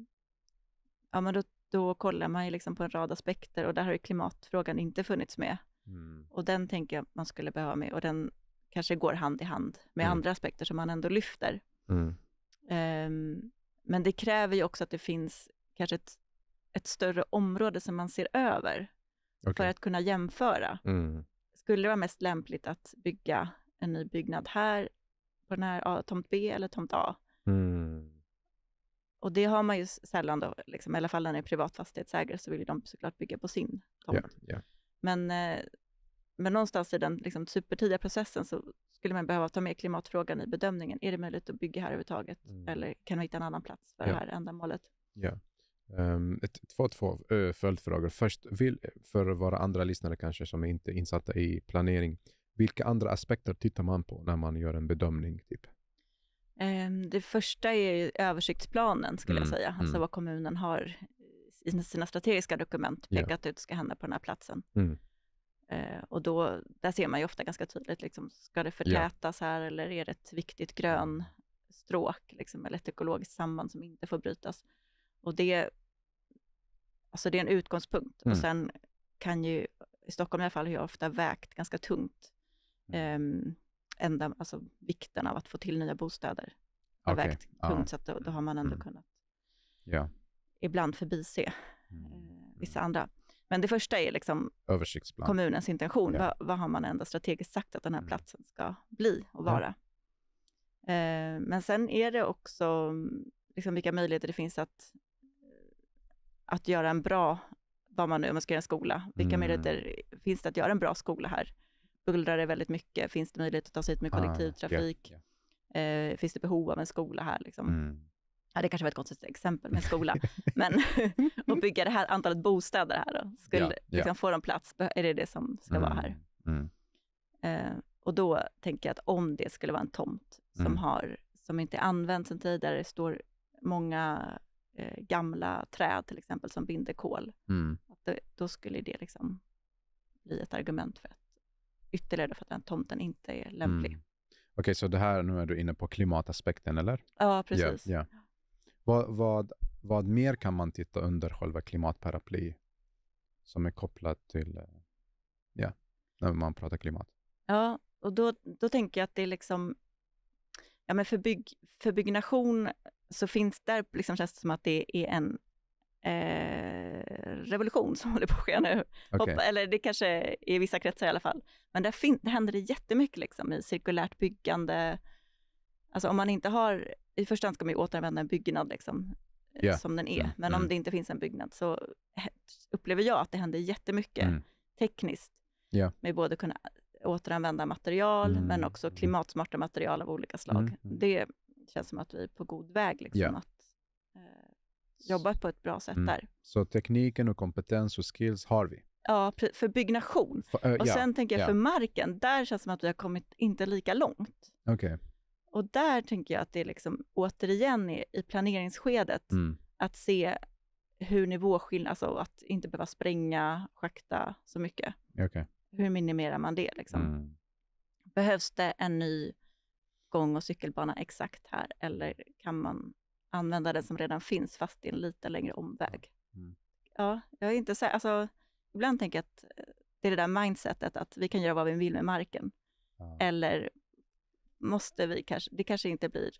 ja, men då, då kollar man ju liksom på en rad aspekter och där har klimatfrågan inte funnits med. Mm. Och den tänker jag man skulle behöva med och den kanske går hand i hand med mm. andra aspekter som man ändå lyfter. Mm. Um, men det kräver ju också att det finns kanske ett, ett större område som man ser över okay. för att kunna jämföra. Mm. Skulle det vara mest lämpligt att bygga en ny byggnad här, på den här tomt B eller tomt A? Mm. Och det har man ju sällan då, liksom, i alla fall när det är privat fastighetsägare så vill ju de såklart bygga på sin tomt. Yeah, yeah. Men eh, men någonstans i den liksom, supertidiga processen så skulle man behöva ta med klimatfrågan i bedömningen. Är det möjligt att bygga här överhuvudtaget? Mm. Eller kan vi hitta en annan plats för ja. det här ändamålet? Ja. Um, ett, två två uh, följdfrågor. Först, vill, för våra andra lyssnare kanske som är inte är insatta i planering, vilka andra aspekter tittar man på när man gör en bedömning? Typ? Um, det första är översiktsplanen skulle mm. jag säga, alltså mm. vad kommunen har i sina strategiska dokument pekat ja. ut ska hända på den här platsen. Mm. Eh, och då, där ser man ju ofta ganska tydligt, liksom, ska det förtätas ja. här eller är det ett viktigt grön stråk, liksom, eller ett ekologiskt samband som inte får brytas. Och det, alltså det är en utgångspunkt. Mm. Och sen kan ju, i Stockholm i alla fall, har jag ofta vägt ganska tungt eh, ända, alltså, vikten av att få till nya bostäder. Har okay. vägt tungt, så att då, då, har man ändå mm. kunnat yeah. ibland förbise mm. eh, vissa mm. andra. Men det första är liksom kommunens intention. Ja. Vad, vad, har man ändå strategiskt sagt att den här mm. platsen ska bli och vara? Ja. Eh, men sen är det också mm, liksom vilka möjligheter det finns att, att göra en bra, vad man nu, om man ska göra en skola, vilka mm. möjligheter finns det att göra en bra skola här? Bullrar det väldigt mycket? Finns det möjlighet att ta sig hit med kollektivtrafik? Ah, yeah, yeah. Eh, finns det behov av en skola här? Liksom? Mm ja det kanske var ett konstigt exempel med skola, <laughs> men <laughs> att bygga det här antalet bostäder här då, skulle, ja, ja. Liksom, får de plats, är det det som ska mm. vara här? Mm, mm. Eh, och då tänker jag att om det skulle vara en tomt som, mm. har, som inte är använd sedan tidigare, det står många eh, gamla träd till exempel som binder kol, mm. då, då, skulle det liksom bli ett argument för att ytterligare för att den tomten inte är lämplig. Mm. Okej, okay, så det här, nu är du inne på klimataspekten, eller? Ja, precis. Yeah, yeah. Vad, vad, vad mer kan man titta under själva klimatparaply som är kopplat till, eh, ja, när man pratar klimat? Ja, och då, då tänker jag att det är liksom, ja men för, bygg, för byggnation så finns där, liksom känns det som att det är en eh, revolution som <laughs> håller på att ske nu. Okay. eller det kanske är i vissa kretsar i alla fall. Men där, fin- där händer det jättemycket liksom i cirkulärt byggande. Alltså om man inte har i första hand ska man ju återanvända en byggnad liksom, yeah. som den är. Mm. Men om mm. det inte finns en byggnad så upplever jag att det händer jättemycket mm. tekniskt yeah. med både kunna återanvända material, mm. men också mm. klimatsmarta material av olika slag. Mm, det känns som att vi är på god väg liksom, yeah. att eh, jobba på ett bra sätt där. Så tekniken och kompetens och skills har vi? Ja, för byggnation. För, uh, och sen tänker jag för marken, där känns det som att vi har kommit inte lika långt. Okay. Och där tänker jag att det liksom återigen är i planeringsskedet, mm. att se hur nivåskillnad, alltså att inte behöva spränga, schakta så mycket. Okay. Hur minimerar man det? Liksom? Mm. Behövs det en ny gång och cykelbana exakt här eller kan man använda den som redan finns fast i en lite längre omväg? Mm. Ja, jag är inte så, alltså, ibland tänker jag att eh, det är det där mindsetet att vi kan göra vad vi vill med marken. Mm. Eller måste vi kanske, det kanske inte blir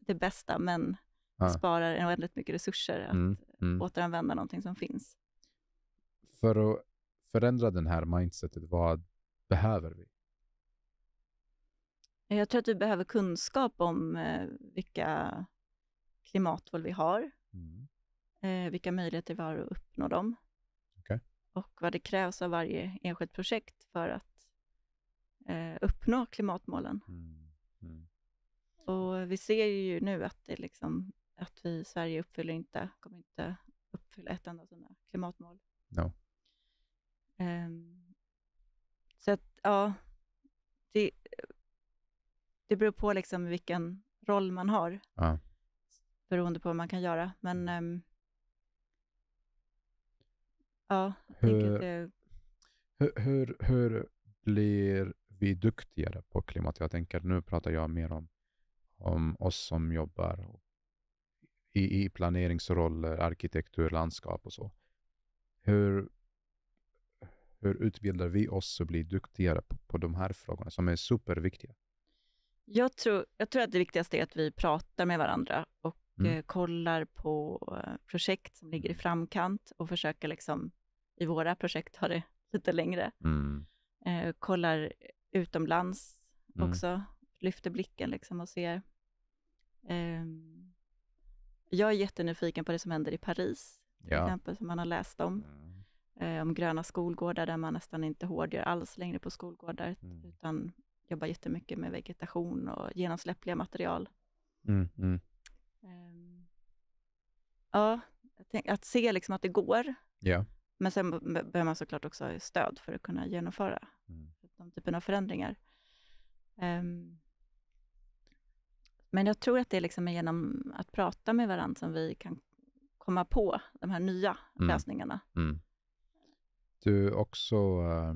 det bästa, men ja. sparar oändligt mycket resurser att mm. Mm. återanvända någonting som finns. För att förändra den här mindsetet, vad behöver vi? Jag tror att vi behöver kunskap om eh, vilka klimatmål vi har, mm. eh, vilka möjligheter vi har att uppnå dem okay. och vad det krävs av varje enskilt projekt för att Eh, uppnå klimatmålen. Mm. mm. Och vi ser ju nu att, det liksom, att vi i Sverige uppfyller inte, kommer inte uppfylla ett enda av klimatmål. No. Um, ehm, så att, ja, det, det beror på liksom vilken roll man har, ah. beroende på vad man kan göra. Men um, ja, jag hur, tänker att det... hur, hur, hur blir vi är duktigare på klimat. Jag tänker, nu pratar jag mer om, om oss som jobbar i, i planeringsroller, arkitektur, landskap och så. Hur, hur utbildar vi oss att bli duktigare på, på de här frågorna som är superviktiga? Jag tror, jag tror att det viktigaste är att vi pratar med varandra och mm. Eh, kollar på eh, projekt som ligger i mm. framkant och försöker liksom, i våra projekt, ha det lite längre. Mm. Eh, kollar utomlands mm. också, lyfter blicken liksom och ser. Um, jag är jättenyfiken på det som händer i Paris, till ja. exempel, som man har läst om. Mm. Uh, om gröna skolgårdar, där man nästan inte hårdgör alls längre på skolgårdar, mm. utan jobbar jättemycket med vegetation och genomsläppliga material. Um, ja, att se liksom att det går. Ja. Men sen behöver man såklart också stöd för att kunna genomföra. Mm de typen av förändringar. Um, men jag tror att det är liksom genom att prata med varandra som vi kan komma på de här nya mm. lösningarna. Mm. Du är också uh,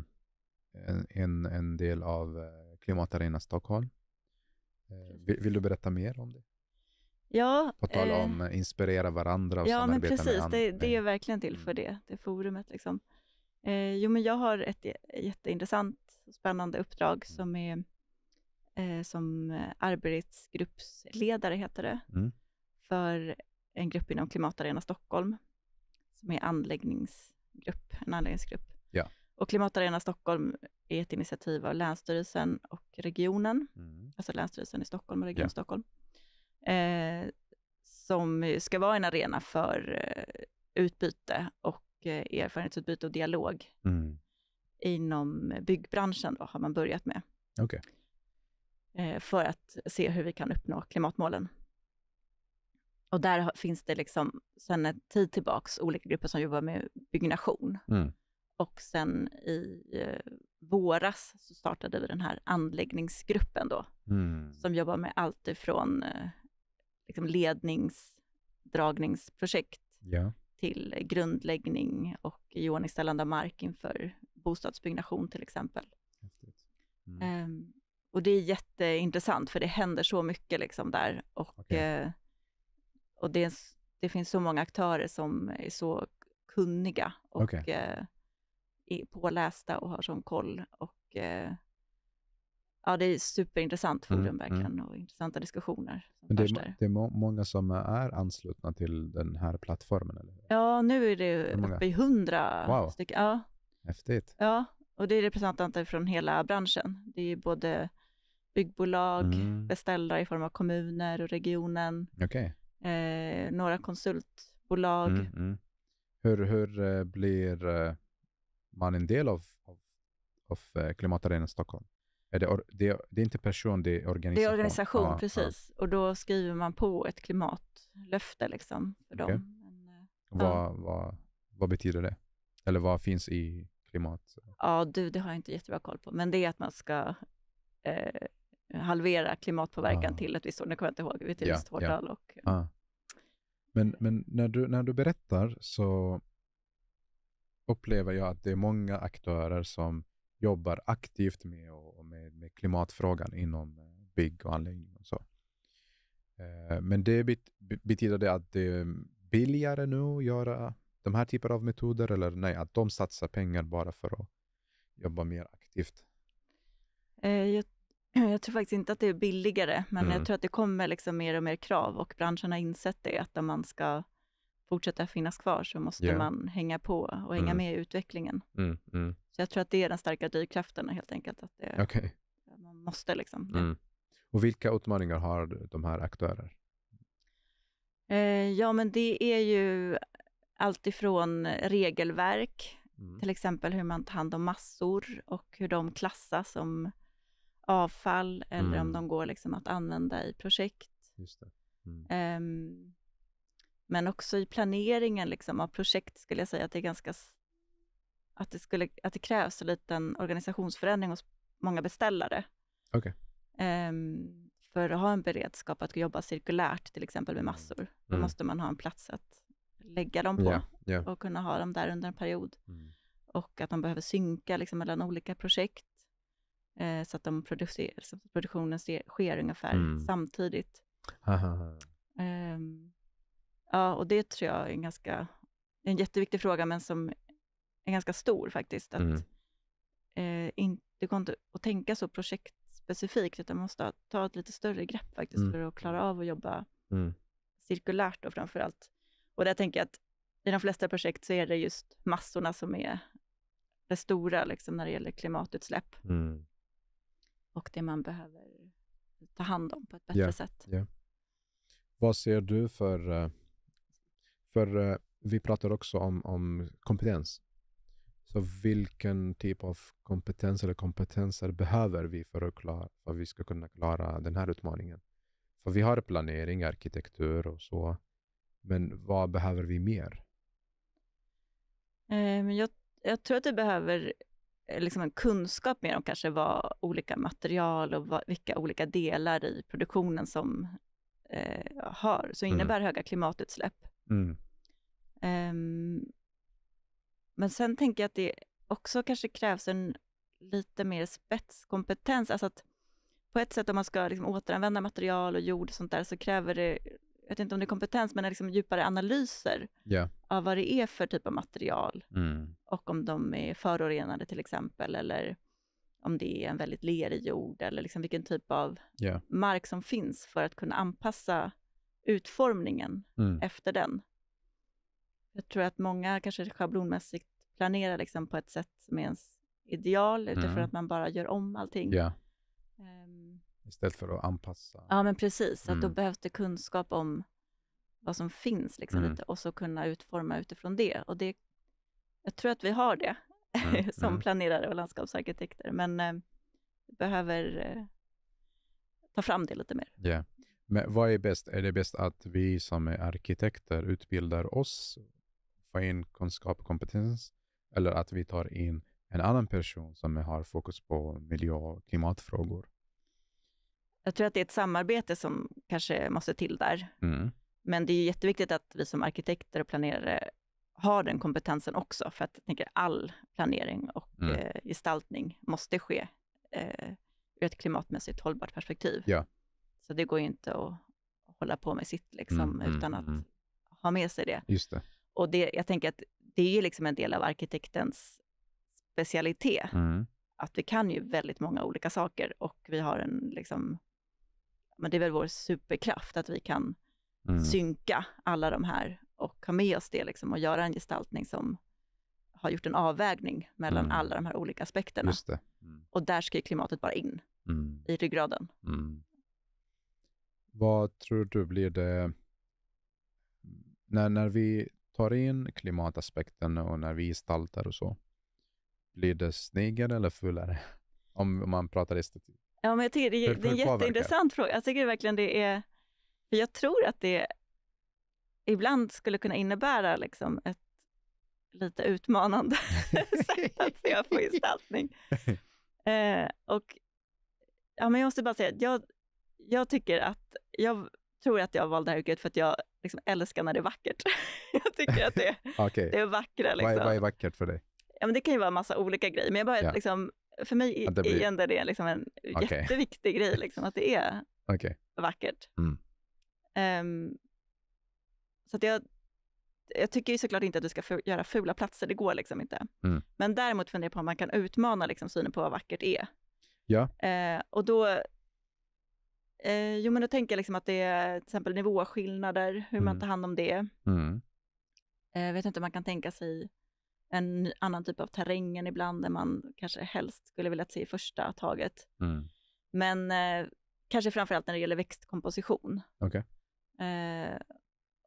en, en del av eh, Klimatarena Stockholm. Uh, vill, vill, du berätta mer om det? Ja. På tal om om inspirera varandra och ja, samarbeta men precis, med det, det är mm. verkligen till för mm. det, det forumet. Liksom. Eh, jo, men jag har ett jätteintressant spännande uppdrag mm. som är eh, som eh, arbetsgruppsledare, heter det, mm. för en grupp inom Klimatarena Stockholm, som är anläggningsgrupp, en anläggningsgrupp. Ja. Och Klimatarena Stockholm är ett initiativ av Länsstyrelsen och regionen, mm. alltså Länsstyrelsen i Stockholm och Region ja. Stockholm, eh, som ska vara en arena för eh, utbyte och eh, erfarenhetsutbyte och dialog mm inom byggbranschen då, har man börjat med. Okay. Eh, för att se hur vi kan uppnå klimatmålen. Och där finns det liksom sen en tid tillbaks olika grupper som jobbar med byggnation. Mm. Och sen i eh, våras så startade vi den här anläggningsgruppen då, mm. som jobbar med allt ifrån eh, liksom ledningsdragningsprojekt ja. till grundläggning och iordningställande av mark inför bostadsbyggnation till exempel. Mm. Um, och det är jätteintressant för det händer så mycket liksom där och, okay. uh, eh, och det, det, finns så många aktörer som är så kunniga och okay. uh, eh, är pålästa och har sån koll. Och, uh, ja, det är superintressant mm, forum mm, verkligen och intressanta diskussioner. Men det, är, det är må många som är anslutna till den här plattformen? Eller? Ja, nu är det uppe i hundra stycken. Ja. Häftigt. Ja, och det är representanter från hela branschen. Det är både byggbolag, mm. beställare i form av kommuner och regionen, okay. eh, några konsultbolag. Mm, mm. Hur, hur eh, blir eh, man en del av, av, av eh, Klimatarenan Stockholm? Är det, det, är, det, är inte person, det är organisation? Det är organisation, ah, precis. Ah. Och då skriver man på ett klimatlöfte liksom för okay. dem. Men, vad, ja. vad, vad betyder det? Eller vad finns i klimat? Ja, du, det har jag inte jättebra koll på, men det är att man ska eh, halvera klimatpåverkan ah. till ett visst år. Nu kommer jag inte ihåg, till ett visst ja, årtal. Ah. Men, men när, du, när du berättar så upplever jag att det är många aktörer som jobbar aktivt med, och med, med klimatfrågan inom eh, bygg och anläggning och så. Eh, men det betyder det att det är billigare nu att göra de här typerna av metoder eller nej, att de satsar pengar bara för att jobba mer aktivt? Eh, jag, <clears throat> jag tror faktiskt inte att det är billigare, men mm. jag tror att det kommer liksom mer och mer krav och branschen har insett det, att om man ska fortsätta finnas kvar så måste yeah. man hänga på och hänga mm. med i utvecklingen. Mm, mm, så jag tror att det är den starka drivkraften helt enkelt, att det, okay. man måste liksom. Ja. Mm. Och vilka utmaningar har de här aktörer? Eh, ja, men det är ju allt ifrån eh, regelverk, mm. till exempel hur man tar hand om massor och hur de klassas som avfall eller mm. om de går liksom att använda i projekt. Mm. Um, men också i planeringen liksom av projekt skulle jag säga att det är ganska att det, skulle, att det krävs en liten organisationsförändring hos många beställare. Okay. Um, ehm, för att ha en beredskap att jobba cirkulärt, till exempel med mm. massor, då mm. måste man ha en plats att lägga dem på yeah, yeah. och kunna ha dem där under en period. Mm. Och att de behöver synka liksom, mellan olika projekt eh, så att de så att produktionen sker ungefär mm. samtidigt. Um, ja, och det tror jag är en ganska, en jätteviktig fråga, men som är ganska stor faktiskt. Att, mm. eh, in, det går inte att tänka så projektspecifikt, utan man måste ta ett lite större grepp faktiskt mm. för att klara av att jobba mm. cirkulärt och framförallt allt. Och där tänker jag att i de flesta projekt så är det just massorna som är det stora liksom, när det gäller klimatutsläpp. Mm. Och det man behöver ta hand om på ett bättre yeah. sätt. Yeah. Vad ser du för... Eh, för eh, vi pratar också om, om kompetens. Så vilken typ av kompetens eller kompetenser behöver vi för att, klara, för att vi ska kunna klara den här utmaningen? För vi har planering, arkitektur och så. Men vad behöver vi mer? Eh, jag, jag tror att vi behöver eh, liksom en kunskap mer om kanske vad olika material och vad, vilka olika delar i produktionen som eh, har, som mm. innebär mm. höga klimatutsläpp. Mm. Um, men sen tänker jag att det också kanske krävs en lite mer spetskompetens, alltså att på ett sätt om man ska liksom återanvända material och jord och sånt där, så kräver det jag vet inte om det är kompetens, men liksom djupare analyser yeah. av vad det är för typ av material mm. och om de är förorenade till exempel eller om det är en väldigt lerig jord eller liksom vilken typ av yeah. mark som finns för att kunna anpassa utformningen mm. efter den. Jag tror att många kanske schablonmässigt planerar liksom på ett sätt som är ens ideal mm. utifrån mm. att man bara gör om allting. Yeah. Istället för att anpassa. Ja, men precis. Mm. Att då mm. behövs det kunskap om vad som finns liksom, mm. och så kunna utforma utifrån det. Och det jag tror att vi har det mm. <laughs> som mm. planerare och landskapsarkitekter, men eh, behöver eh, ta fram det lite mer. Yeah. Men vad är bäst? Är det bäst att vi som är arkitekter utbildar oss, får in kunskap och kompetens, eller att vi tar in en annan person som har fokus på miljö och klimatfrågor? Jag tror att det är ett samarbete som kanske måste till där. Mm. Men det är jätteviktigt att vi som arkitekter och planerare har den kompetensen också, för att jag tänker all planering och mm. eh, gestaltning måste ske eh, ur ett klimatmässigt hållbart perspektiv. Ja. Så det går ju inte att hålla på med sitt, liksom, mm, mm utan att mm. ha med sig det. Just det. Och det, jag tänker att det är ju liksom en del av arkitektens specialitet, mm. att vi kan ju väldigt många olika saker och vi har en liksom, men det är väl vår superkraft att vi kan mm. synka alla de här och ha med oss det liksom, och göra en gestaltning som har gjort en avvägning mellan mm. alla de här olika aspekterna. Mm. Och där ska ju klimatet bara in mm. i ryggraden. Mm. Vad tror du blir det, när, när vi tar in klimataspekten och när vi gestaltar och så, blir det snyggare eller fulare? Om man pratar estetik. Ja, men jag tycker det, det är en jätteintressant fråga. Jag tycker verkligen det är, jag tror att det ibland skulle kunna innebära liksom ett lite utmanande <laughs> sätt att se på gestaltning. <laughs> Eh, och ja, men jag måste bara säga att jag, jag tycker att, jag tror att jag valde det här yrket för att jag liksom älskar när det är vackert. <laughs> jag tycker att det, okay. det är vackra. Liksom. Vad, är, vad är liksom. vackert för dig? Ja, men det kan ju vara massa olika grejer, men jag bara ja. liksom, för mig är det blir... igen det liksom en okay. jätteviktig grej, liksom, att det är okay. vackert. Mm. Um, så att jag, jag tycker ju såklart inte att du ska ful, göra fula platser, det går liksom inte. Mm. Men däremot funderar jag på om man kan utmana liksom, synen på vad vackert är. Ja. Uh, och då, uh, jo men då tänker jag liksom att det är till exempel nivåskillnader, hur mm. man tar hand om det. Mm. Uh, vet inte om man kan tänka sig en annan typ av terrängen ibland än man kanske helst skulle vilja se i första taget. Mm. Men eh, kanske framförallt när det gäller växtkomposition. Okay. Eh,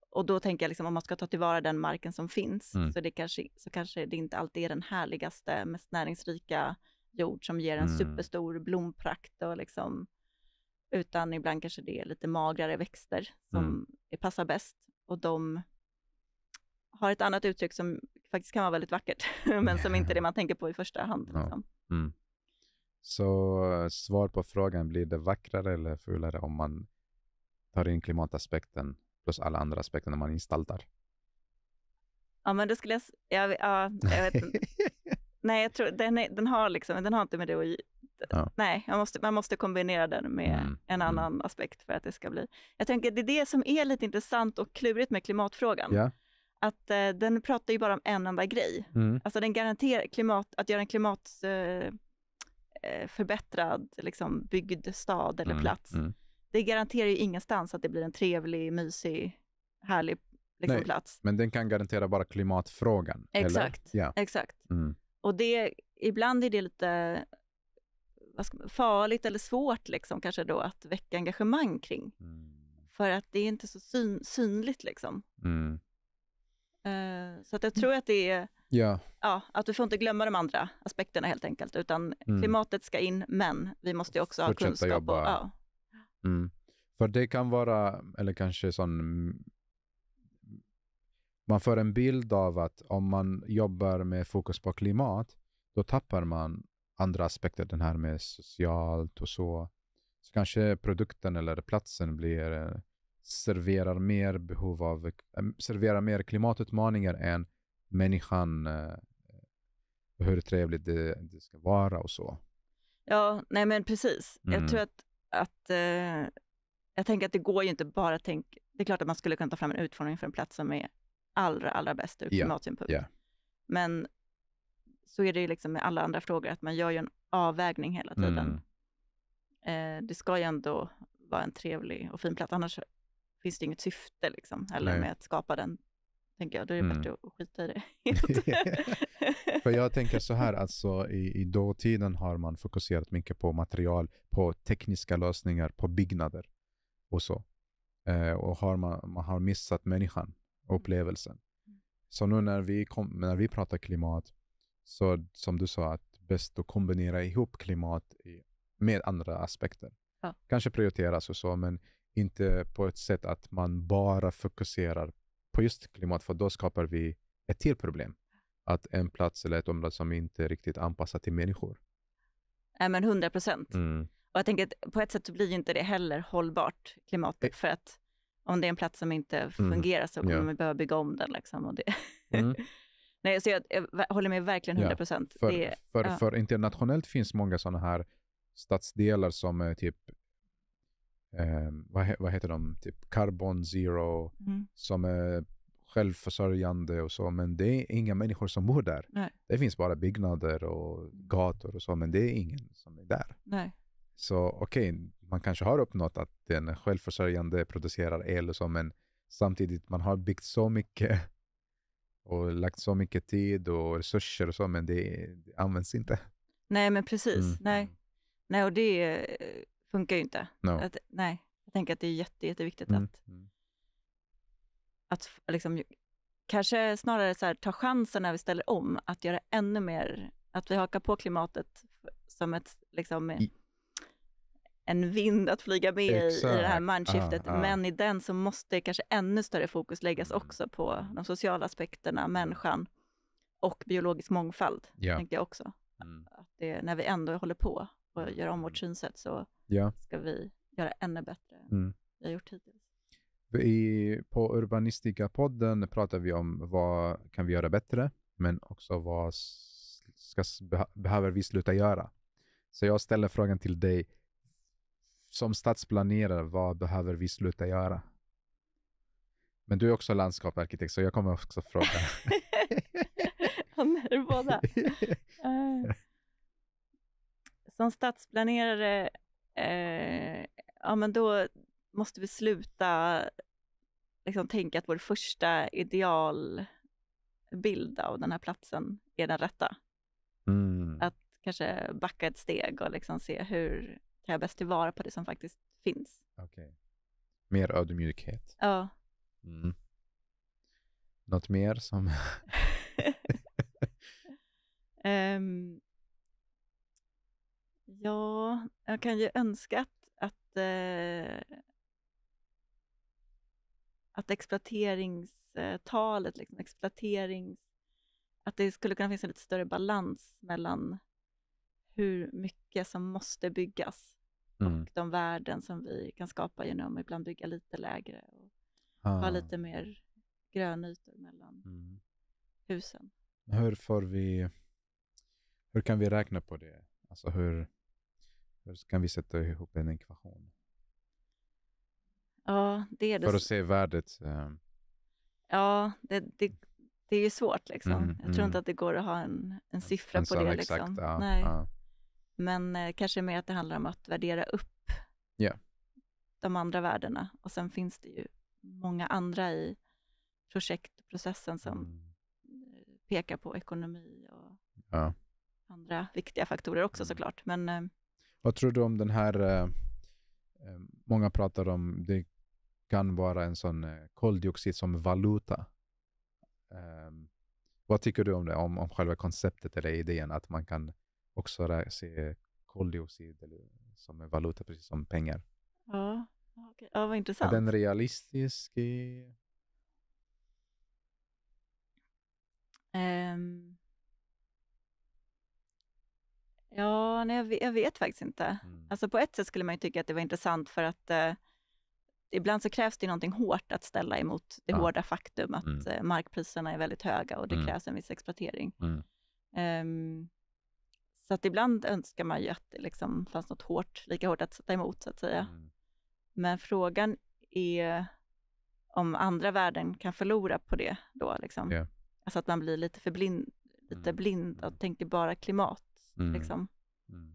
och då tänker jag liksom om man ska ta tillvara den marken som finns mm. så, det kanske, så kanske det inte alltid är den härligaste, mest näringsrika jord som ger en mm. superstor blomprakt och liksom, utan ibland kanske det är lite magrare växter som mm. passar bäst. Och de har ett annat uttryck som faktiskt kan vara väldigt vackert, <laughs> men som inte är det man tänker på i första hand. Liksom. Ja. Mm. Så eh, svar på frågan, blir det vackrare eller fulare om man tar in klimataspekten plus alla andra aspekter när man gestaltar? Ja, men det skulle jag... jag ja, jag vet inte. <laughs> nej, jag tror den, är, den, har liksom, den har inte med det att ja. Nej, man måste, man måste kombinera den med mm. en mm. annan mm. aspekt för att det ska bli... Jag tänker det är det som är lite intressant och klurigt med klimatfrågan. Ja att eh, den pratar ju bara om en enda grej. Mm. Alltså den garanterar klimat, att göra en klimatförbättrad eh, eh liksom, byggd stad eller mm. plats. Mm. Det garanterar ju ingenstans att det blir en trevlig, mysig, härlig liksom, Nej, plats. Men den kan garantera bara klimatfrågan. Exakt. Yeah. exakt. Mm. Och det, ibland är det lite man, farligt eller svårt liksom, kanske då, att väcka engagemang kring. Mm. För att det är inte så syn, synligt. Liksom. Mm. Eh, så att jag mm. tror att det är, ja. ja att du får inte glömma de andra aspekterna helt enkelt, utan mm. klimatet ska in, men vi måste också Fortsätta ha kunskap. Jobba. Och, ja. Mm. För det kan vara, eller kanske sån, man får en bild av att om man jobbar med fokus på klimat, då tappar man andra aspekter, den här med socialt och så. Så kanske produkten eller platsen blir eh, serverar mer behov av, eh, serverar mer klimatutmaningar än människan, äh, hur trevligt det, det, ska vara och så. Ja, nej men precis. Mm. Jag tror mm. att, att äh, jag tänker att det går ju inte bara att tänka... det är klart att man skulle kunna ta fram en utformning för en plats som är allra, allra bäst ur yeah. klimatsynpunkt. Yeah. Men så är det ju liksom med alla andra frågor, att man gör ju en avvägning hela tiden. Mm. Eh, det ska ju ändå vara en trevlig och fin plats, annars finns det inget syfte liksom, eller med att skapa den, tänker jag. Då är det mm. bättre att skita i det <laughs> <laughs> För jag tänker så här, alltså i, i dåtiden har man fokuserat mycket på material, på tekniska lösningar, på byggnader och så. Eh, och har man, man har missat människan, mm. upplevelsen. Mm. Så nu när vi, kom, när vi pratar klimat, så som du sa, att bäst att kombinera ihop klimat i, med andra aspekter. Ja. Kanske prioriteras och så, men inte på ett sätt att man bara fokuserar på just klimat, för då skapar vi ett till problem. Att en plats eller ett område som inte riktigt anpassat till människor. Nej, men 100 procent. Mm. Och jag tänker att på ett sätt så blir ju inte det heller hållbart, klimatet, eh. för att om det är en plats som inte mm. fungerar mm. så kommer ja. man behöva bygga om den. Liksom, och det. <laughs> Mm. Nej, så jag, jag, håller med verkligen 100 procent. Ja, för, för, ja. för internationellt finns många sådana här stadsdelar som är typ eh, vad, vad heter de, typ Carbon Zero, mm. som är självförsörjande och så, men det är inga människor som bor där. Nej. Det finns bara byggnader och mm. gator och så, men det är ingen som är där. Nej. Så okej, okay, man kanske har uppnått att den självförsörjande producerar el och så, men samtidigt man har byggt så mycket och lagt så mycket tid och resurser och så, men det, det används inte. Nej, men precis. Mm. Nej. Nej, och det, eh, funkar ju inte. No. Att, nej, jag tänker att det är jätte, jätteviktigt mm. att, mm. att liksom, kanske snarare så här, ta chansen när vi ställer om, att göra ännu mer, att vi hakar på klimatet som ett, liksom, I, en vind att flyga med exakt. i, i det här mindshiftet. Ah, ah. Men i den så måste kanske ännu större fokus läggas mm. också på de sociala aspekterna, människan och biologisk mångfald, ja. tänkte jag också. Mm. Att det, när vi ändå håller på, och mm. göra om vårt synsätt så ja. ska vi göra ännu bättre mm. än vi har gjort hittills. I, på Urbanistika-podden pratar vi om vad kan vi göra bättre, men också vad ska, behöver vi sluta göra? Så jag ställer frågan till dig, som stadsplanerare, vad behöver vi sluta göra? Men du är också landskapsarkitekt, så jag kommer också fråga. Han <laughs> är båda. <laughs> som stadsplanerare, eh, ja men då måste vi sluta liksom, tänka att vår första idealbild av den här platsen är den rätta. Mm. Att kanske backa ett steg och liksom se hur kan jag bäst tillvara på det som faktiskt finns. Okay. Mer ödmjukhet. Ja. Mm. Något mer som... um, <laughs> Ja, jag kan ju önska att, att, eh, att exploateringstalet, liksom, exploaterings, att det skulle kunna finnas en lite större balans mellan hur mycket som måste byggas mm. och de värden som vi kan skapa genom att ibland bygga lite lägre och ah. ha lite mer grönytor mellan mm. husen. Hur får vi, hur kan vi räkna på det? Alltså hur, för kan vi sätta ihop en ekvation. Ja, det är det. För att se värdet. Eh. Ja, det, det, det är ju svårt. Liksom. Mm, jag tror mm. inte att det går att ha en, en siffra en på det. Liksom. ja, Nej. Ja. Men eh, kanske mer att det handlar om att värdera upp yeah. de andra värdena. Och sen finns det ju många andra i projektprocessen som mm. Eh, pekar på ekonomi och ja. andra viktiga faktorer också mm. såklart. Men, eh, vad tror du om den här, eh, eh, många pratar om, det kan vara en sån eh, koldioxid som valuta. Ehm, vad tycker du om det, om, om själva konceptet eller idén att man kan också se koldioxid eller, som en valuta, precis som pengar? Ja, okay. ja vad intressant. Är den realistisk? I... Um, Ja, nej, jag, vet, jag vet faktiskt inte. Mm. Alltså på ett sätt skulle man ju tycka att det var intressant för att eh, ibland så krävs det någonting hårt att ställa emot det ja. hårda faktum att mm. eh, markpriserna är väldigt höga och det mm. krävs en viss exploatering. Um, så att ibland önskar man ju att det liksom fanns något hårt, lika hårt att sätta emot så att säga. Mm. Men frågan är om andra värden kan förlora på det då. Liksom. Yeah. Alltså att man blir lite för blind, lite mm. blind och tänker bara klimat Mm. Liksom. Mm.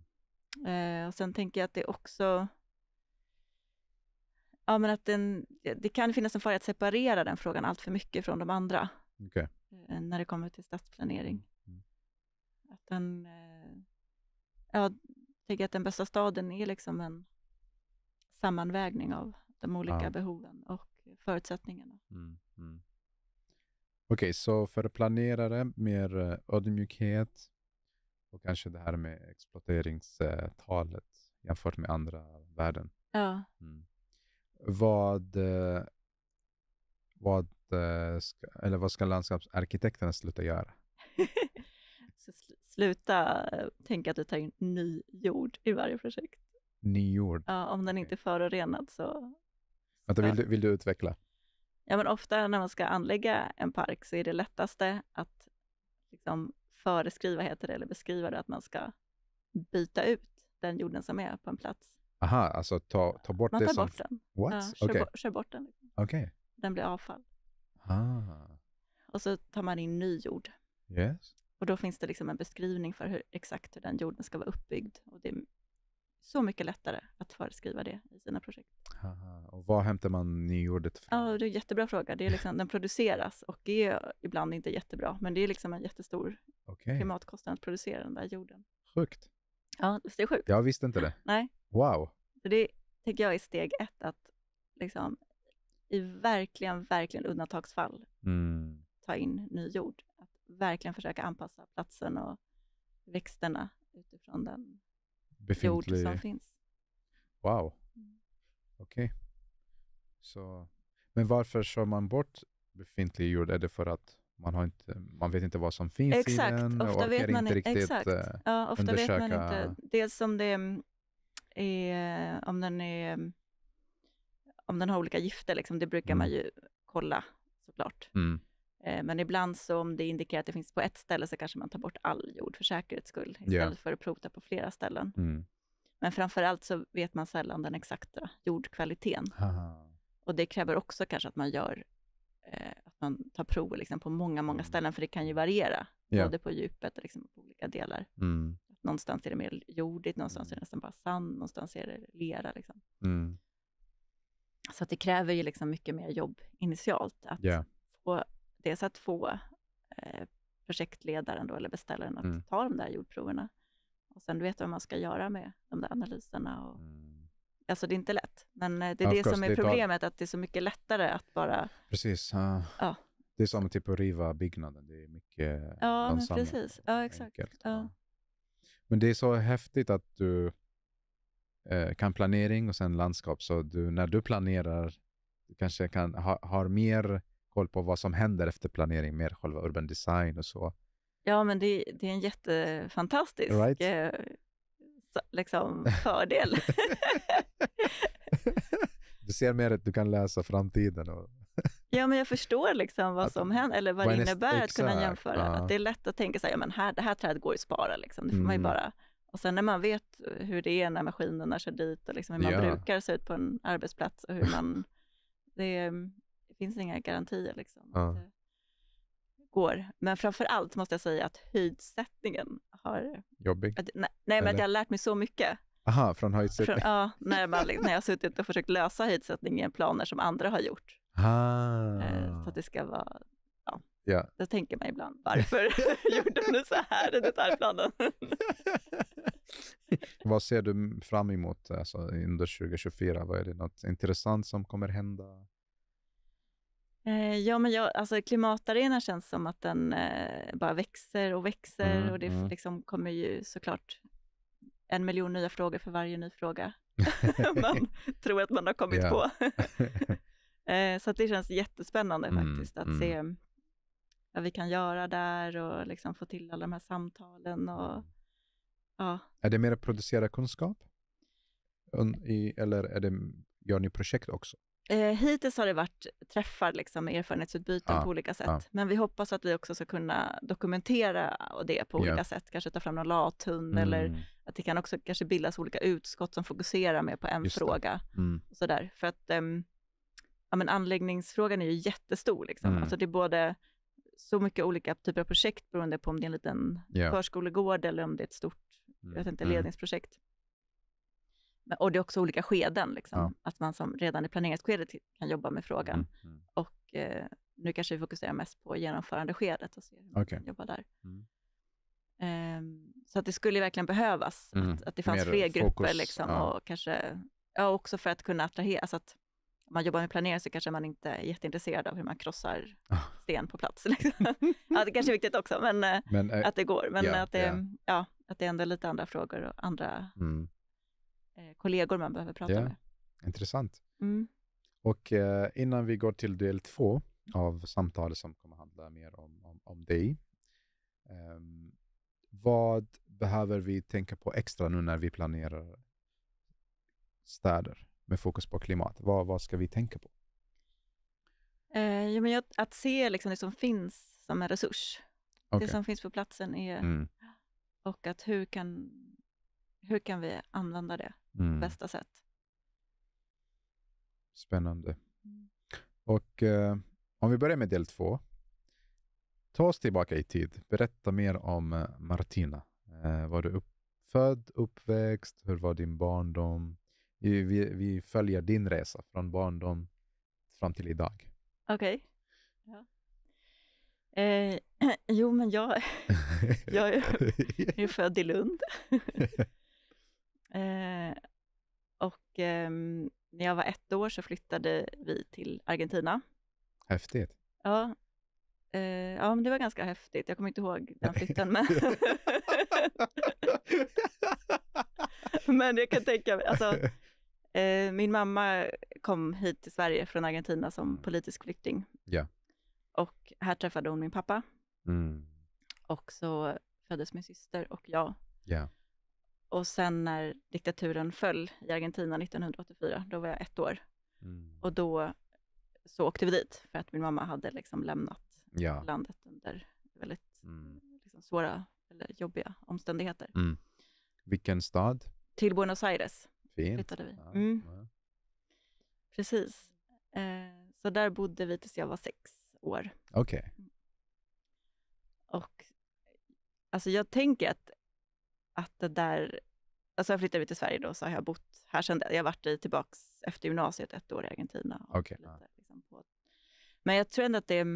Eh, och sen tänker jag att det också, ja men att den, det kan finnas en fara att separera den frågan allt för mycket från de andra. Okay. Eh, när det kommer till stadsplanering. Mm. mm. Att den, eh, ja, tänker att den bästa staden är liksom en sammanvägning av de olika ja. behoven och förutsättningarna. Mm, mm. Okej, okay, så för planerare, mer eh, ödmjukhet, och kanske det här med exploateringstalet jämfört med andra värden. Ja. Mm. Vad, eh, vad, eh, ska, eller vad ska landskapsarkitekterna sluta göra? <laughs> sluta eh, tänka att du tar in ny jord i varje projekt. Ny jord? Ja, om den inte är förorenad så... Vänta, vill du, vill du utveckla? Ja, men ofta när man ska anlägga en park så är det lättaste att liksom föreskriva, heter det, eller beskriva det, att man ska byta ut den jorden som är på en plats. Aha, alltså ta, ta bort man det som... Man tar bort den. What? Ja, okay. kör, kör, bort den. Okay. Den blir avfall. Ah. Och så tar man in ny jord. Yes. Och då finns det liksom en beskrivning för hur, exakt hur den jorden ska vara uppbyggd. Och det är så mycket lättare att föreskriva det i sina projekt. Aha. Och var hämtar man nyordet från? Ja, det är en jättebra fråga. Det är liksom, den produceras och är ibland inte jättebra, men det är liksom en jättestor okay. klimatkostnad att producera den där jorden. Sjukt. Ja, visst är det sjukt? Jag visste inte det. Nej. Wow. Så det tänker jag är steg ett, att liksom, i verkligen, verkligen undantagsfall mm. ta in ny jord. Att verkligen försöka anpassa platsen och växterna utifrån den befintlig... jord som finns. Wow. Mm. Okej. Okay. men varför kör man bort befintlig jord? Är det för att man, har inte, man vet inte vad som finns exakt. i den? Ofta och vet man inte riktigt exakt. Eh, ja, ofta undersöka. vet man inte. Dels om, det mm, är, om, den är, mm, om den har olika gifter, liksom, det brukar mm. man ju kolla såklart. Mm. Eh, men ibland så om det indikerar att det finns på ett ställe så kanske man tar bort all jord för säkerhets skull istället yeah. för att provta på flera ställen. Mm. Men framför allt så vet man sällan den exakta jordkvaliteten. Aha. Och det kräver också kanske att man gör eh, att man tar prover liksom, på många, många mm. ställen, för det kan ju variera, yeah. både på djupet och liksom, på olika delar. Mm. Någonstans är det mer jordigt, någonstans är det mm. nästan bara sand, någonstans är det lera. Liksom. Mm. Så det kräver ju liksom mycket mer jobb initialt, att yeah. få dels att få eh, projektledaren då, eller beställaren att mm. ta de där jordproverna. Och sen du vad man ska göra med de där analyserna. Och, mm. Alltså det är inte lätt, men eh, det är ja, det course, som är problemet, tar... att det är så mycket lättare att bara... Precis. Uh, ja. Det är som typ att riva byggnaden, det är mycket Ja, men precis. Ja, exakt. Enkelt, ja. Men det är så häftigt att du eh, kan planering och sen landskap, så du, när du planerar du kanske kan ha, har mer koll på vad som händer efter planering, med själva urban design och så. Ja, men det, det är en jättefantastisk right. eh, liksom, <laughs> fördel. <laughs> du ser mer att du kan läsa framtiden. Och <laughs> ja, men jag förstår liksom vad som händer, eller vad det innebär att kunna jämföra. Ja. Att det är lätt att tänka så här, ja, men här, det här trädet går ju att spara, liksom. det får mm. man ju mm. bara och sen när man vet hur det är när maskinerna kör dit och liksom hur man ja. brukar se ut på en arbetsplats och hur man... Det det finns inga garantier liksom. Ja. Att det går. Men framför allt måste jag säga att höjdsättningen har... Jobbig? Att, nej, nej men att jag har lärt mig så mycket. Aha, från höjdsättning? ja, när, man, när jag <laughs> har suttit och försökt lösa höjdsättningen i planer som andra har gjort. Ah. Så att ah. det ska vara ja. ja. Då tänker man ibland, varför <laughs> gjorde du så här i detaljplanen? <laughs> vad ser du fram emot alltså, under 2024? Vad är det något intressant som kommer hända? Eh, ja, men jag, alltså klimatarenan känns som att den eh, bara växer och växer mm, och det mm. liksom kommer ju såklart en miljon nya frågor för varje ny fråga <laughs> <laughs> man tror att man har kommit yeah. på. <laughs> Eh, så det känns jättespännande mm, faktiskt mm, att se mm. vad vi kan göra där och liksom få till alla de här samtalen. Och, ja. Är det mer att producera kunskap? eller är det, gör ni projekt också? Eh, hittills har det varit träffar liksom, med erfarenhetsutbyte ja, på olika sätt, ja. men vi hoppas att vi också ska kunna dokumentera det på olika ja. sätt, kanske ta fram någon lathund mm. eller att det kan också kanske bildas olika utskott som fokuserar mer på en Just fråga. Mm. sådär. För att äm, ehm, ja, men anläggningsfrågan är ju jättestor. Liksom. Mm. Alltså det är både så mycket olika typer av projekt beroende på om det är en liten förskolegård eller om det är ett stort mm. jag vet mm. inte, mm. ledningsprojekt och det är också olika skeden, liksom. ja. att man som redan i planeringsskedet kan jobba med frågan. Mm, mm. Och eh, nu kanske vi fokuserar mest på genomförandeskedet och ser hur man okay. kan jobba där. Mm. Um, så att det skulle verkligen behövas, att, mm. att det fanns Mer fler grupper liksom, ja. och kanske, ja, också för att kunna attrahera, alltså att om man jobbar med planering så kanske man inte är jätteintresserad av hur man krossar ah. sten på plats. <laughs> Liksom. ja, det kanske är viktigt också, men, eh, men äh, att det går. Men ja, att, det, ja. att det är ändå lite andra frågor och andra mm. Eh, kollegor man behöver prata ja. med. Intressant. Mm. Och eh, innan vi går till del två av samtalet som kommer handla mer om, om, om dig. Eh, vad behöver vi tänka på extra nu när vi planerar städer med fokus på klimat? Vad, vad ska vi tänka på? Eh, ja, men jag, att se liksom det som finns som en resurs. Okay. Det som finns på platsen är... Mm. Och att hur kan, hur kan vi använda det? mm. bästa sätt. Spännande. Mm. Och eh, om vi börjar med del två. Ta oss tillbaka i tid. Berätta mer om eh, Martina. Eh, var du upp, född, uppväxt? Hur var din barndom? Vi, vi, vi följer din resa från barndom fram till idag. Okej. Okay. Ja. Eh, <clears throat> jo, men jag, <laughs> jag är, är född i Lund. <laughs> Eh, och eh, när jag var ett år så flyttade vi till Argentina. Häftigt. Ja, eh, ja men det var ganska häftigt. Jag kommer inte ihåg den flytten, men... <laughs> <laughs> men jag kan tänka mig, alltså, eh, min mamma kom hit till Sverige från Argentina som mm. politisk flykting. Ja. Och här träffade hon min pappa. Mm. Och så föddes min syster och jag. Ja. Och sen när diktaturen föll i Argentina 1984, då var jag ett år. Mm. Och då så åkte vi dit, för att min mamma hade liksom lämnat ja. landet under väldigt mm. liksom, svåra eller jobbiga omständigheter. Mm. Vilken stad? Till Buenos Aires Fint. flyttade vi. Ja, mm. Precis. Eh, så där bodde vi tills jag var sex år. Okej. Okay. Mm. Och alltså jag tänker att att det där, alltså jag flyttade vi till Sverige då, så har jag bott här sedan Jag har varit i, tillbaks efter gymnasiet ett år i Argentina. Okay. Lite, liksom, på, men jag tror ändå att det,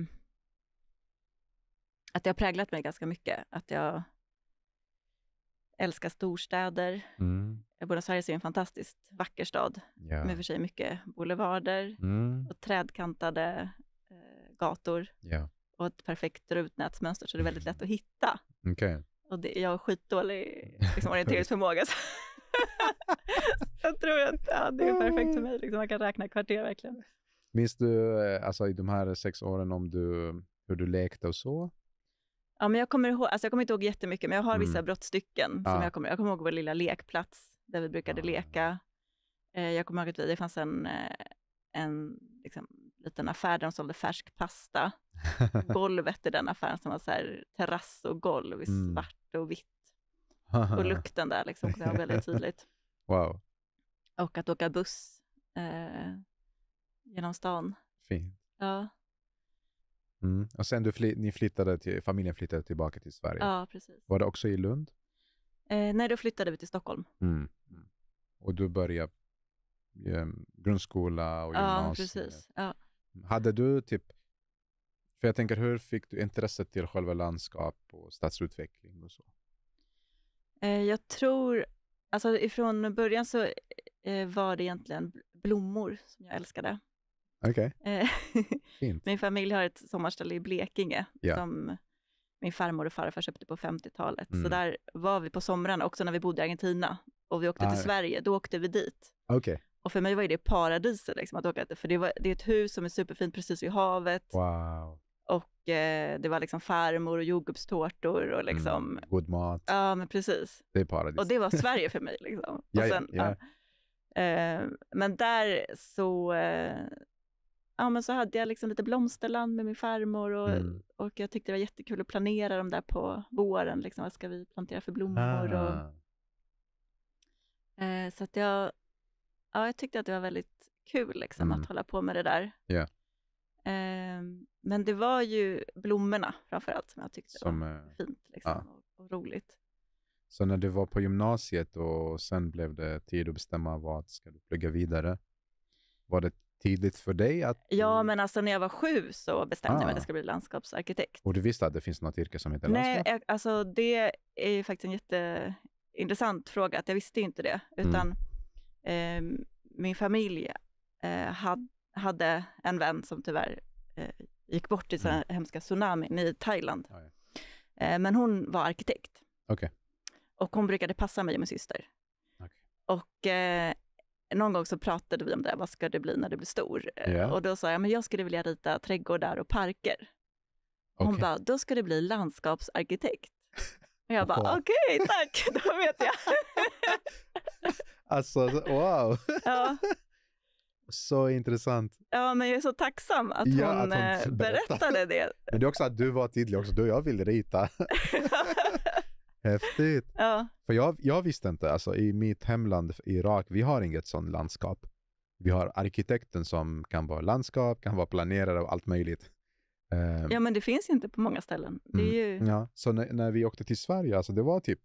att det har präglat mig ganska mycket. Att jag älskar storstäder. Mm. Buenos Aires är en fantastiskt vacker stad yeah. med för sig mycket boulevarder mm. och trädkantade eh, gator yeah. och ett perfekt rutnätsmönster, så det är väldigt lätt mm. att hitta. Okay. Och det, jag har skitdålig liksom, <laughs> orienteringsförmåga. Så. <laughs> jag tror att ja, det är perfekt för mig. Liksom, man kan räkna kvarter verkligen. Minns du eh, alltså, i de här sex åren om du, hur du lekte och så? Ja, men jag, kommer ihåg, alltså jag kommer inte ihåg jättemycket, men jag har vissa mm. brottstycken. Ja. Som jag, kommer, jag kommer ihåg vår lilla lekplats där vi brukade ja. Ah. leka. Eh, jag kommer ihåg att det fanns en, eh, en liksom, liten affär där de sålde färsk pasta. <laughs> Golvet i den affären som var så terrass och golv i mm. svart svart och vitt. Och <laughs> lukten där liksom, det var väldigt tydligt. Wow. Och att åka buss eh, genom stan. Fint. Ja. Mm. Och sen du fly ni flyttade till, familjen flyttade tillbaka till Sverige. Ja, precis. Var det också i Lund? Eh, nej, då flyttade vi till Stockholm. Mm. mm. Och du började eh, grundskola och gymnasiet? Ja, precis. Ja. Hade du typ för jag tänker, hur fick du intresset till själva landskap och stadsutveckling och så? Eh, jag tror, alltså ifrån början så eh, eh, var det egentligen blommor som jag älskade. Okej. Okay. <laughs> min familj har ett sommarställe i Blekinge yeah. som min farmor och farfar köpte på 50-talet. Mm. Så där var vi på somrarna, också när vi bodde i Argentina och vi åkte ah, till Sverige, då åkte vi dit. Okay. Och för mig var det paradiset liksom, att åka dit. för det, var, det är ett hus som är superfint precis vid havet. Wow och eh, det var liksom farmor och jordgubbstårtor och mm, liksom... Mm, god mat. Ja, men precis. Det är paradis. Och det var <laughs> Sverige för mig. Liksom. ja, sen, ja, ja. Eh, men där så, eh, ja, men så hade jag liksom lite blomsterland med min farmor och, mm. och jag tyckte det var jättekul att planera dem där på våren. Liksom, vad ska vi plantera för blommor? Ah. Och, eh, så att jag, ja, jag tyckte att det var väldigt kul liksom, mm. att hålla på med det där. Yeah. Um, men det var ju blommorna framförallt som jag tyckte som, var eh, fint liksom, ja. och, roligt. Så när du var på gymnasiet och sen blev det tid att bestämma vad ska du plugga vidare, var det tidigt för dig? att... Ja, men alltså när jag var sju så bestämde ah. jag mig att jag ah. skulle bli landskapsarkitekt. Och du visste att det finns något yrke som heter Nej, landskap? Nej, alltså det är ju faktiskt en jätteintressant fråga, att jag visste inte det. Mm. Utan mm. eh, min familj eh, hade en vän som tyvärr gick bort i så här mm. hemska tsunamin i Thailand. Eh, men hon var arkitekt. Okay. Och hon brukade passa mig och min syster. Okay. Och eh, någon gång så pratade vi om det, vad ska det bli när du blir stor? Yeah. Och då sa jag, men jag skulle vilja rita trädgårdar och parker. Okay. Hon bara, då ska du bli landskapsarkitekt. Och jag bara, okej, okay, tack, då vet jag. <laughs> alltså, wow. ja. Så intressant. Ja, men jag är så tacksam att, ja, hon, att hon, eh, berättade det. Men det är också att du var tydlig också. Du, jag vill rita. <laughs> Häftigt. Ja. För jag, jag visste inte, alltså i mitt hemland Irak, vi har inget sånt landskap. Vi har arkitekten som kan vara landskap, kan vara planerare och allt möjligt. Ja, ehm. men det finns inte på många ställen. Det är mm. ju... Ja, så när, när, vi åkte till Sverige, alltså det var typ,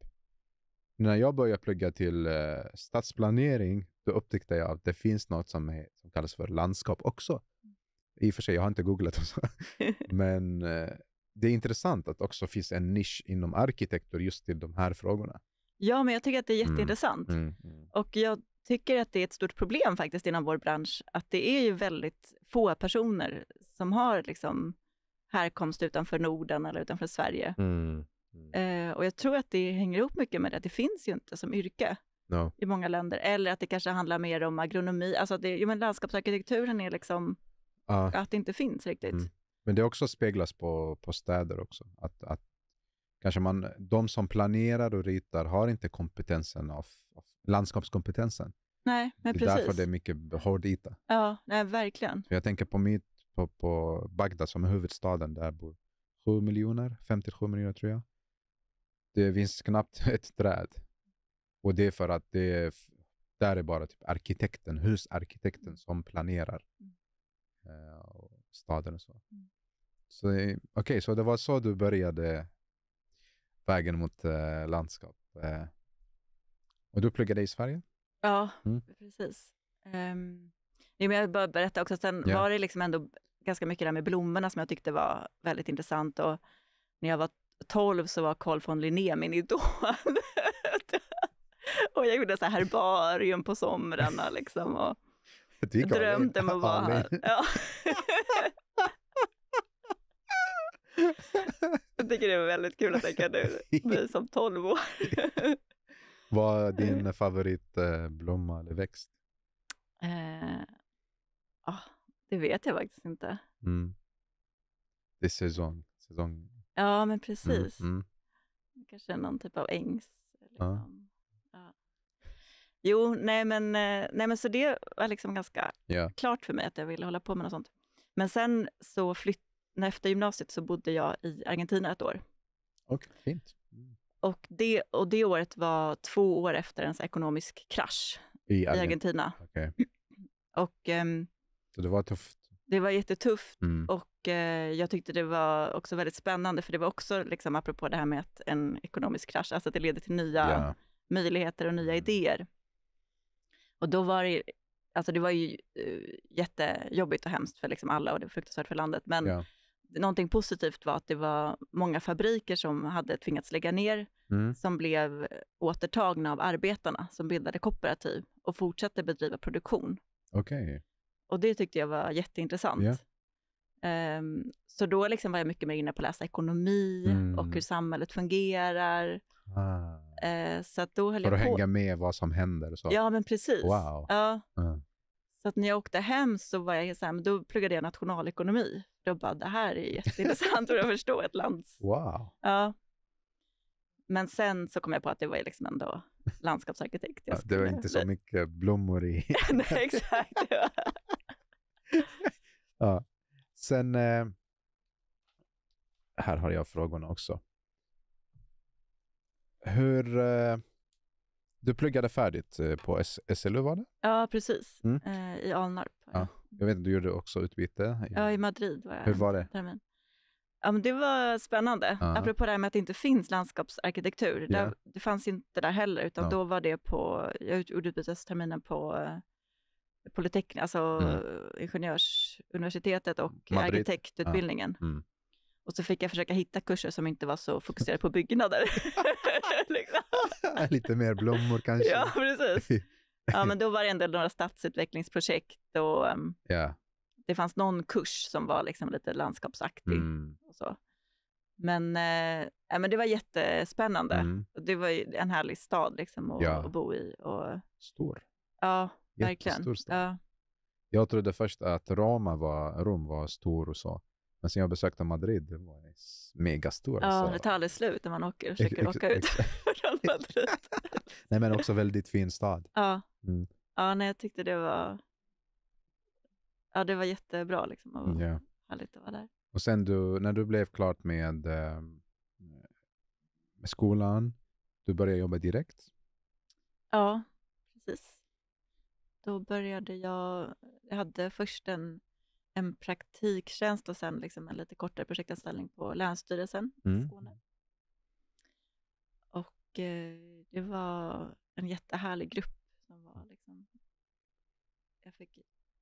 när jag började plugga till eh, stadsplanering, då upptäckte jag att det finns något som, är, som kallas för landskap också. I och för sig, jag har inte googlat. Också. <laughs> Men eh, det är intressant att också finns en nisch inom arkitektur just till de här frågorna. Ja, men jag tycker att det är mm, jätteintressant. Mm, mm, mm. Och jag tycker att det är ett stort problem faktiskt inom vår bransch, att det är ju väldigt få personer som har liksom härkomst utanför Norden eller utanför Sverige. Mm, mm. Eh, och jag tror att det hänger ihop mycket med det, att det finns ju inte som yrke no. i många länder. Eller att det kanske handlar mer om agronomi. Alltså det, jo, men landskapsarkitekturen är liksom ah. att det inte finns riktigt. Mm. Men det också speglas på, på städer också. Att, att kanske man, de som planerar och ritar har inte kompetensen av, av landskapskompetensen. Nej, men det är precis. därför det är mycket hård yta. Ja, nej, verkligen. För jag tänker på, mitt, på, på Bagdad som är huvudstaden, där bor 7 miljoner, 57 miljoner tror jag. Det finns knappt <laughs> ett träd och det är för att det är, där är bara typ arkitekten, husarkitekten mm. som planerar mm. eh, staden och så. Mm. Så okej, okay, så det var så du började vägen mot eh, landskap. Eh, och du pluggade i Sverige? Ja, mm. precis. Um, men jag bara berätta också, sen yeah. var det liksom ändå ganska mycket det här med blommorna som jag tyckte var väldigt intressant. Och när jag var 12 så var Carl von Linné min idol. <laughs> <laughs> och jag gjorde så här herbarium på somrarna liksom. Och <laughs> drömde om att vara här. Ja. <laughs> jag tycker det var väldigt kul att tänka nu, mig som tolv år. Vad är din favoritblomma eller växt? Eh, oh, det vet jag faktiskt inte. Mm. Det är säsong. säsong. Ja, men mm, precis. Mm, mm. Kanske någon typ av ängs. Liksom. Ja. Jo, nej men, eh, nej men så det var liksom ganska yeah. klart för mig att jag ville hålla på med något sånt. Men sen så flyttade, efter gymnasiet så bodde jag i Argentina ett år. Okej, okay, fint. Mm. Och, det, och det året var två år efter en ekonomisk krasch i, i Argentina. Okay. <clears throat> Och, um, så det var tufft? Det var jättetufft mm. och uh, jag tyckte det var också väldigt spännande, för det var också, liksom, apropå det här med att en ekonomisk krasch, alltså att det leder till nya yeah. möjligheter och nya mm. idéer. Och då var det, alltså det var ju eh, jättejobbigt och hemskt för liksom alla och det var fruktansvärt för landet. Men ja. någonting positivt var att det var många fabriker som hade tvingats lägga ner, mm. som blev återtagna av arbetarna som bildade kooperativ och fortsatte bedriva produktion. Okej. Okay. Och det tyckte jag var jätteintressant. Yeah. Um, så då liksom var jag mycket mer inne på att läsa ekonomi mm. och hur mm. samhället fungerar. Ah. Uh, så att då höll För jag att på. hänga med vad som händer? Så. Ja, men precis. Wow. Ja. Mm. Så att när jag åkte hem så var jag så här, då pluggade jag nationalekonomi. Då bara, det här är jätteintressant för att förstå ett lands... Wow. Ja. Men sen så kom jag på att det var liksom ändå landskapsarkitekt. ja, det var inte så mycket blommor i... <laughs> Nej, exakt. <laughs> ja. Sen... Eh, här har jag frågorna också. Hur... Eh, du pluggade färdigt eh, på SLU var det? Ja, precis. Mm. Eh, I Alnarp. Ja. Jag vet, du gjorde också utbyte? I... Ja, i Madrid var jag. Hur var det? Termin. Ja, men det var spännande. Uh -huh. Apropå det här med att det inte finns landskapsarkitektur. Yeah. Där, det fanns inte där heller, utan no. då var det på, jag gjorde utbytesterminen på eh, politeknik, alltså mm. ingenjörsuniversitetet och Madrid. arkitektutbildningen. Ja. Mm. Och så fick jag försöka hitta kurser som inte var så fokuserade på byggnader. <laughs> liksom. <laughs> Lite mer blommor kanske. ja, precis. Ja, men då var det ändå några stadsutvecklingsprojekt och um, ehm, yeah. det fanns någon kurs som var liksom lite landskapsaktig. Mm. Och så. Men, eh, ja, men det var jättespännande. Mm. Det var en härlig stad liksom att, ja. bo i. Och, Stor. Ja, Verkligen. Ja. Jag trodde först att Roma var, Rom var stor och så. Men sen jag besökte Madrid, det var megastort. Ja, så. Alltså. det tar aldrig slut när man åker försöker ex, åka ut <laughs> från Madrid. <laughs> nej, men också väldigt fin stad. Ja, mm. ja nej, jag tyckte det var, ja, det var jättebra liksom, och yeah. härligt att vara där. Och sen du, när du blev klart med, ehm, med skolan, du började jobba direkt? Ja, precis då började jag, jag hade först en, en praktiktjänst och sen liksom en lite kortare projektanställning på Länsstyrelsen mm. i Skåne. Och eh, det var en jättehärlig grupp. Som var liksom, jag fick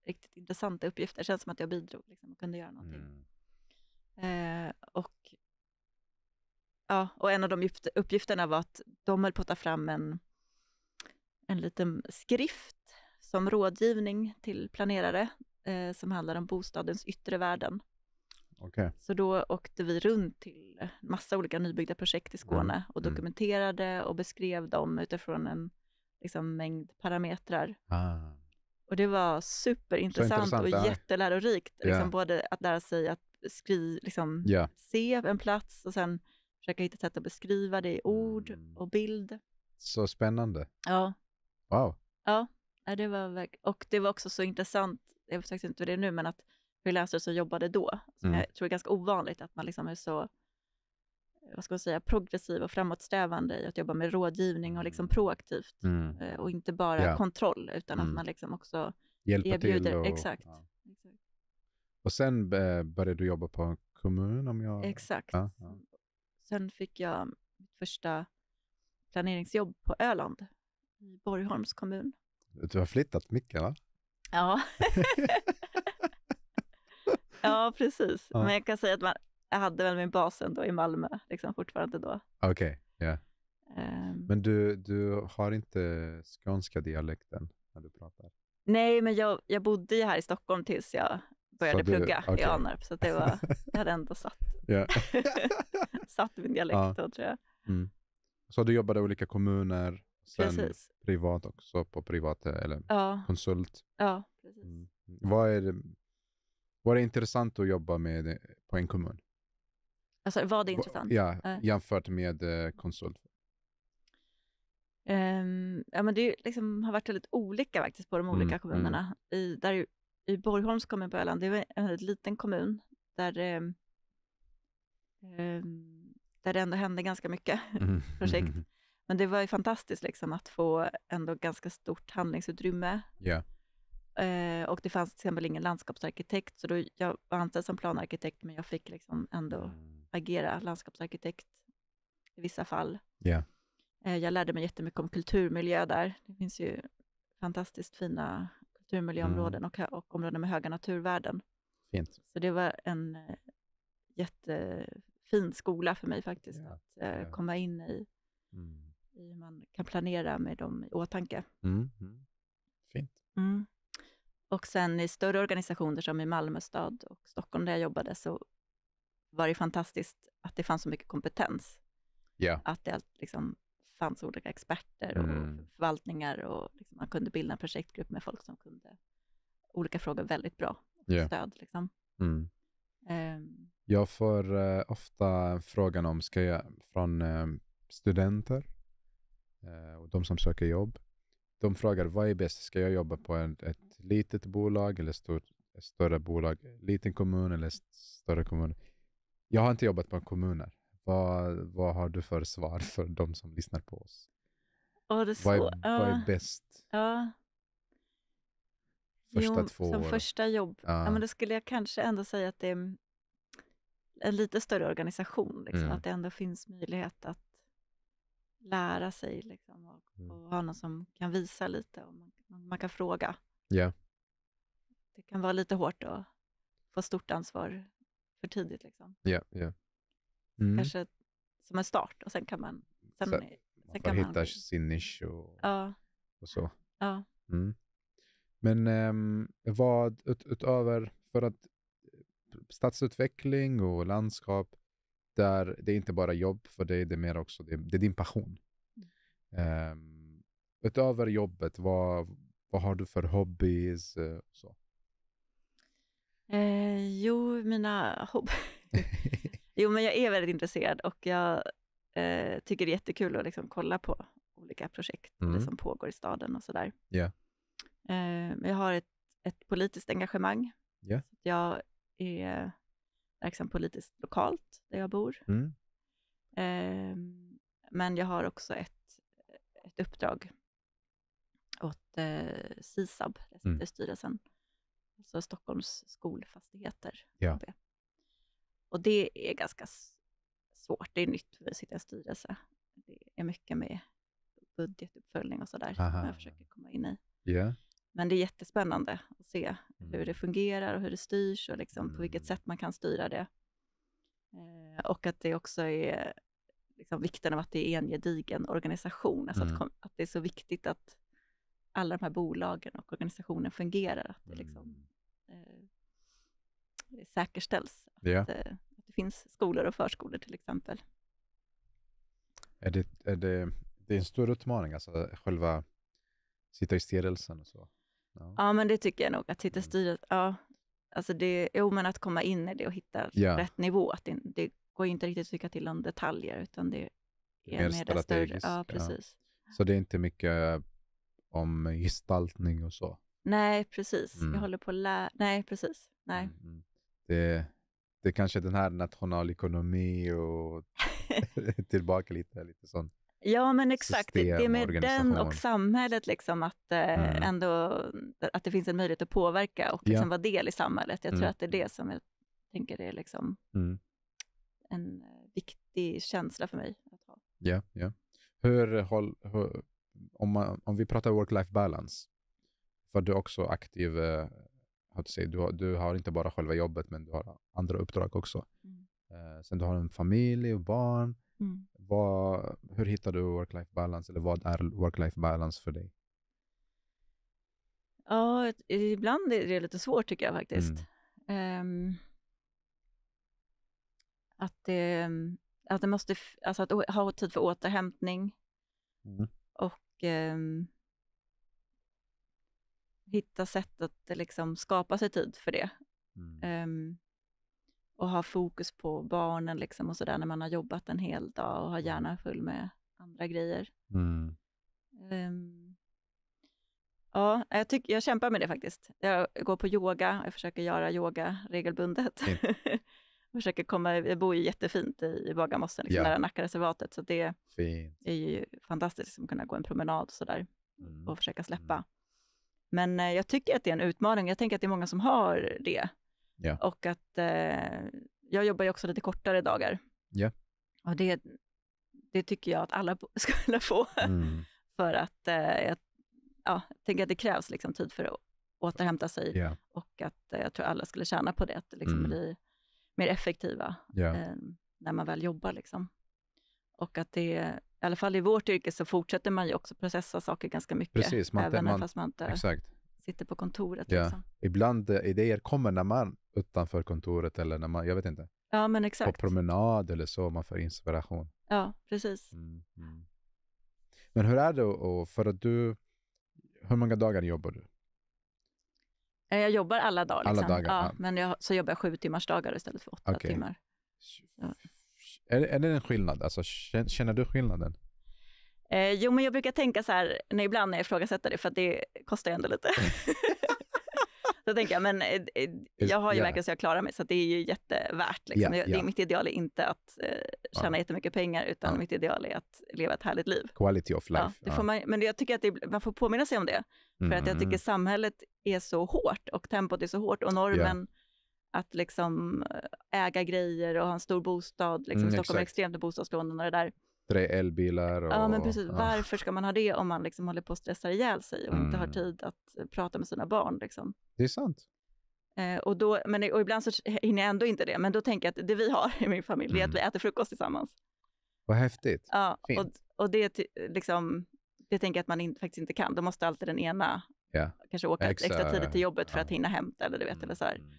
riktigt intressanta uppgifter. Det känns som att jag bidrog liksom, och kunde göra någonting. Mm. Eh, och, ja, och en av de uppgifterna var att de höll på att ta fram en, en liten skrift som rådgivning till planerare eh, som handlar om bostadens yttre värden. Okay. Så då åkte vi runt till massa olika nybyggda projekt i Skåne mm. och mm. dokumenterade och beskrev dem utifrån en liksom, mängd parametrar. Ah. Och det var superintressant och ja. jättelärorikt, liksom, både att lära sig att skri, liksom, yeah. se en plats och sen försöka hitta sätt att beskriva det i ord mm. och bild. Så spännande. Ja. Wow. Ja. Nej, det var, och det var också så intressant, jag vet faktiskt inte hur det är nu, men att hur läsare som jobbade då. som mm. Jag tror det är ganska ovanligt att man liksom är så vad ska man säga, progressiv och framåtsträvande i att jobba med rådgivning och liksom proaktivt. Mm. Eh, och inte bara yeah. kontroll, utan mm. att man liksom också Hjälpa erbjuder. Till och, exakt. Ja. Och sen eh, började du jobba på en kommun? Om jag... Exakt. Ja, ja. Sen fick jag mitt första planeringsjobb på Öland, i Borgholms kommun. Du har flyttat mycket va? Ja. <laughs> ja, precis. Ja. Men jag kan säga att man, jag hade väl min bas ändå i Malmö liksom, fortfarande då. Okej, okay, yeah. ja. Um, men du, du har inte skånska dialekten när du pratar? Nej, men jag, jag bodde ju här i Stockholm tills jag började du, plugga okay. i Alnarp. så det var, jag hade ändå satt, yeah. <laughs> satt min dialekt ja. då tror jag. Mm. Så du jobbade i olika kommuner? Sen precis. privat också på privat eh, eller ja. konsult. Ja, precis. Mm. Vad, är det, vad är intressant att jobba med eh, på en kommun? Alltså vad är intressant? Ja, jämfört med eh, konsult. Um, ja, men det liksom har varit väldigt olika faktiskt på de mm, olika mm, kommunerna. Mm. I, där, I Borgholms kommun på Öland, det var en väldigt liten kommun där, um, där det ändå hände ganska mycket mm. <laughs> projekt. Men det var ju fantastiskt liksom att få ändå ganska stort handlingsutrymme. Yeah. Eh, och det fanns till exempel ingen landskapsarkitekt, så då jag var anställd som planarkitekt, men jag fick liksom ändå mm. agera landskapsarkitekt i vissa fall. Yeah. Eh, jag lärde mig jättemycket om kulturmiljö där. Det finns ju fantastiskt fina kulturmiljöområden mm. och, och, områden med höga naturvärden. Fint. Så det var en eh, jättefin skola för mig faktiskt, yeah. att eh, komma in i. Mm i hur man kan planera med dem i åtanke. Mm, mm. Fint. Mm. Och sen i större organisationer som i Malmö stad och Stockholm där jag jobbade så var det fantastiskt att det fanns så mycket kompetens. Yeah. Att det liksom fanns olika experter och mm. förvaltningar och liksom man kunde bilda en projektgrupp med folk som kunde olika frågor väldigt bra. Yeah. Stöd liksom. Mm. Um, jag får uh, ofta frågan om, ska jag, från uh, studenter Eh, och de som söker jobb. De frågar vad är bäst? Ska jag jobba på ett, ett litet bolag eller stort, ett större bolag? Liten kommun eller större kommun? Jag har inte jobbat på kommuner. Vad, vad har du för svar <laughs> för de som lyssnar på oss? Oh, vad, är, uh, vad är bäst? Uh, första jo, två som år. första jobb? Uh. Ja, men då skulle jag kanske ändå säga att det är en lite större organisation. Liksom, mm. Att det ändå finns möjlighet att lära sig liksom, och, mm. och, ha någon som kan visa lite och man, man kan fråga. Yeah. Det kan vara lite hårt att få stort ansvar för tidigt. Liksom. Yeah, yeah. Mm. Kanske som en start och sen kan man... Sen, så, sen man kan hitta man, sin nisch och, ja. och så. Ja. Mm. Men um, vad ut, utöver, för att eh, stadsutveckling och landskap, där det är inte bara jobb för dig, det är mer också det, det är din passion. Mm. Um, utöver jobbet, vad, vad har du för hobbys? Eh, så? Eh, jo, mina hobbyer... <laughs> jo, men jag är väldigt intresserad och jag eh, tycker det är jättekul att liksom kolla på olika projekt mm. som pågår i staden och sådär. Yeah. Eh, jag har ett, ett politiskt engagemang. Yeah. jag är verksam politiskt lokalt där jag bor. Mm. Eh, men jag har också ett, ett uppdrag åt eh, SISAB, mm. styrelsen, alltså Stockholms skolfastigheter. Ja. Och det är ganska svårt, det är nytt för att sitta i en styrelse. Det är mycket med budgetuppföljning och sådär som jag försöker komma in i. Yeah. Men det är jättespännande att se hur det mm. fungerar och hur det styrs och liksom på vilket mm. sätt man kan styra det. Eh, och att det också är liksom vikten av att det är en gedigen organisation, alltså att, mm. att det är så viktigt att alla de här bolagen och organisationen fungerar, att det liksom eh, säkerställs. Att, eh, att, det finns skolor och förskolor till exempel. Är det, är det, det är en stor utmaning, alltså själva sitta i styrelsen och så? Ja. ja. men det tycker jag nog. Att hitta mm. styret, ja. Alltså det, jo, men att komma in i det och hitta ja. rätt nivå. Att det, det går inte riktigt att tycka till om detaljer, utan det är mer, mer större. Ja, precis. Ja. Så det är inte mycket eh, om gestaltning och så? Nej, precis. Mm. Jag håller på att lära... Nej, precis. Nej. Mm, mm. Det, det är kanske den här nationalekonomi och <laughs> <laughs> tillbaka lite, lite sånt. Ja, men exakt. System, det är med den och samhället, liksom, att, eh, mm. ändå, att det finns en möjlighet att påverka och liksom ja. vara del i samhället. Jag tror mm. att det är det som jag tänker är liksom mm. en eh, viktig känsla för mig att ha. Ja, ja. Hur, håll, hur om, man, om vi pratar work-life balance, för du är också aktiv, eh, hur säga, du, du har inte bara själva jobbet, men du har andra uppdrag också. Mm. Eh, sen du har en familj och barn. Mm. Vad, hur hittar du work-life balance, eller vad är work-life balance för dig? Ja, ibland är det lite svårt tycker jag faktiskt. Mm. Um, att, det, att det måste, alltså att ha tid för återhämtning mm. och um, hitta sätt att liksom skapa sig tid för det. Mm. Um, och ha fokus på barnen liksom och sådär när man har jobbat en hel dag och har mm. hjärnan full med andra grejer. Mm. Um, ja, jag, tyck, jag kämpar med det faktiskt. Jag går på yoga, och jag försöker göra yoga regelbundet. Mm. <laughs> jag försöker komma, jag bor ju jättefint i, Bagarmossen, liksom, ja. nära Nackareservatet, så det Fint. är ju fantastiskt liksom att kunna gå en promenad och sådär mm. och försöka släppa. Mm. Men eh, jag tycker att det är en utmaning. Jag tänker att det är många som har det. Ja. Och att eh, jag jobbar ju också lite kortare dagar. Ja. Och det, det tycker jag att alla <laughs> skulle få. Mm. för att eh, jag, ja, tänker att det krävs liksom tid för att återhämta sig ja. och att eh, jag tror alla skulle tjäna på det, att liksom mm. bli mer effektiva ja. Eh, när man väl jobbar. Liksom. Och att det i alla fall i vårt yrke så fortsätter man ju också processa saker ganska mycket. Precis, man, även man, fast man inte... Exakt sitter på kontoret. Ja. Liksom. Ibland eh, idéer kommer när man utanför kontoret eller när man, jag vet inte. Ja, men exakt. På promenad eller så, man får inspiration. Ja, precis. Mm, mm. Men hur är det, och för att du, hur många dagar jobbar du? Eh, jag jobbar alla dagar. Liksom. Alla dagar ja, Men jag, så jobbar jag sju timmars dagar istället för åtta okay. timmar. Ja. Är, är det en skillnad? Alltså, känner du skillnaden? Eh, jo, men jag brukar tänka så här, när ibland när jag ifrågasätter det, för att det kostar ju ändå lite. <laughs> så tänker jag, men eh, eh jag har ju yeah. verkligen så jag klarar mig, så det är ju jättevärt. Liksom. Yeah, yeah. Det, mitt ideal är inte att eh, tjäna ja. jättemycket pengar, utan ja. mitt ideal är att leva ett härligt liv. Quality of life. Ja, ja. Man, men jag tycker att det, man får påminna sig om det, för mm. att jag tycker mm. samhället är så hårt och tempot är så hårt och normen att liksom eh, äga grejer och ha en stor bostad. Liksom, mm, Stockholm har extremt med bostadslån och det där det elbilar. Och, ja, men precis. Ja. Varför ska man ha det om man liksom håller på att stressa ihjäl sig och mm. inte har mm. tid att prata med sina barn? Liksom? Det är sant. Eh, och, då, men, och ibland så <laughs> hinner jag ändå inte det, men då tänker jag att det vi har i min familj mm. är att vi mm. äter frukost tillsammans. Vad häftigt. Ja, Fint. och, och det, liksom, det tänker jag att man in, faktiskt inte kan. Då måste alltid den ena yeah. kanske åka extra, extra tidigt till jobbet för ja. att hinna hämta eller du vet, eller så här. Mm.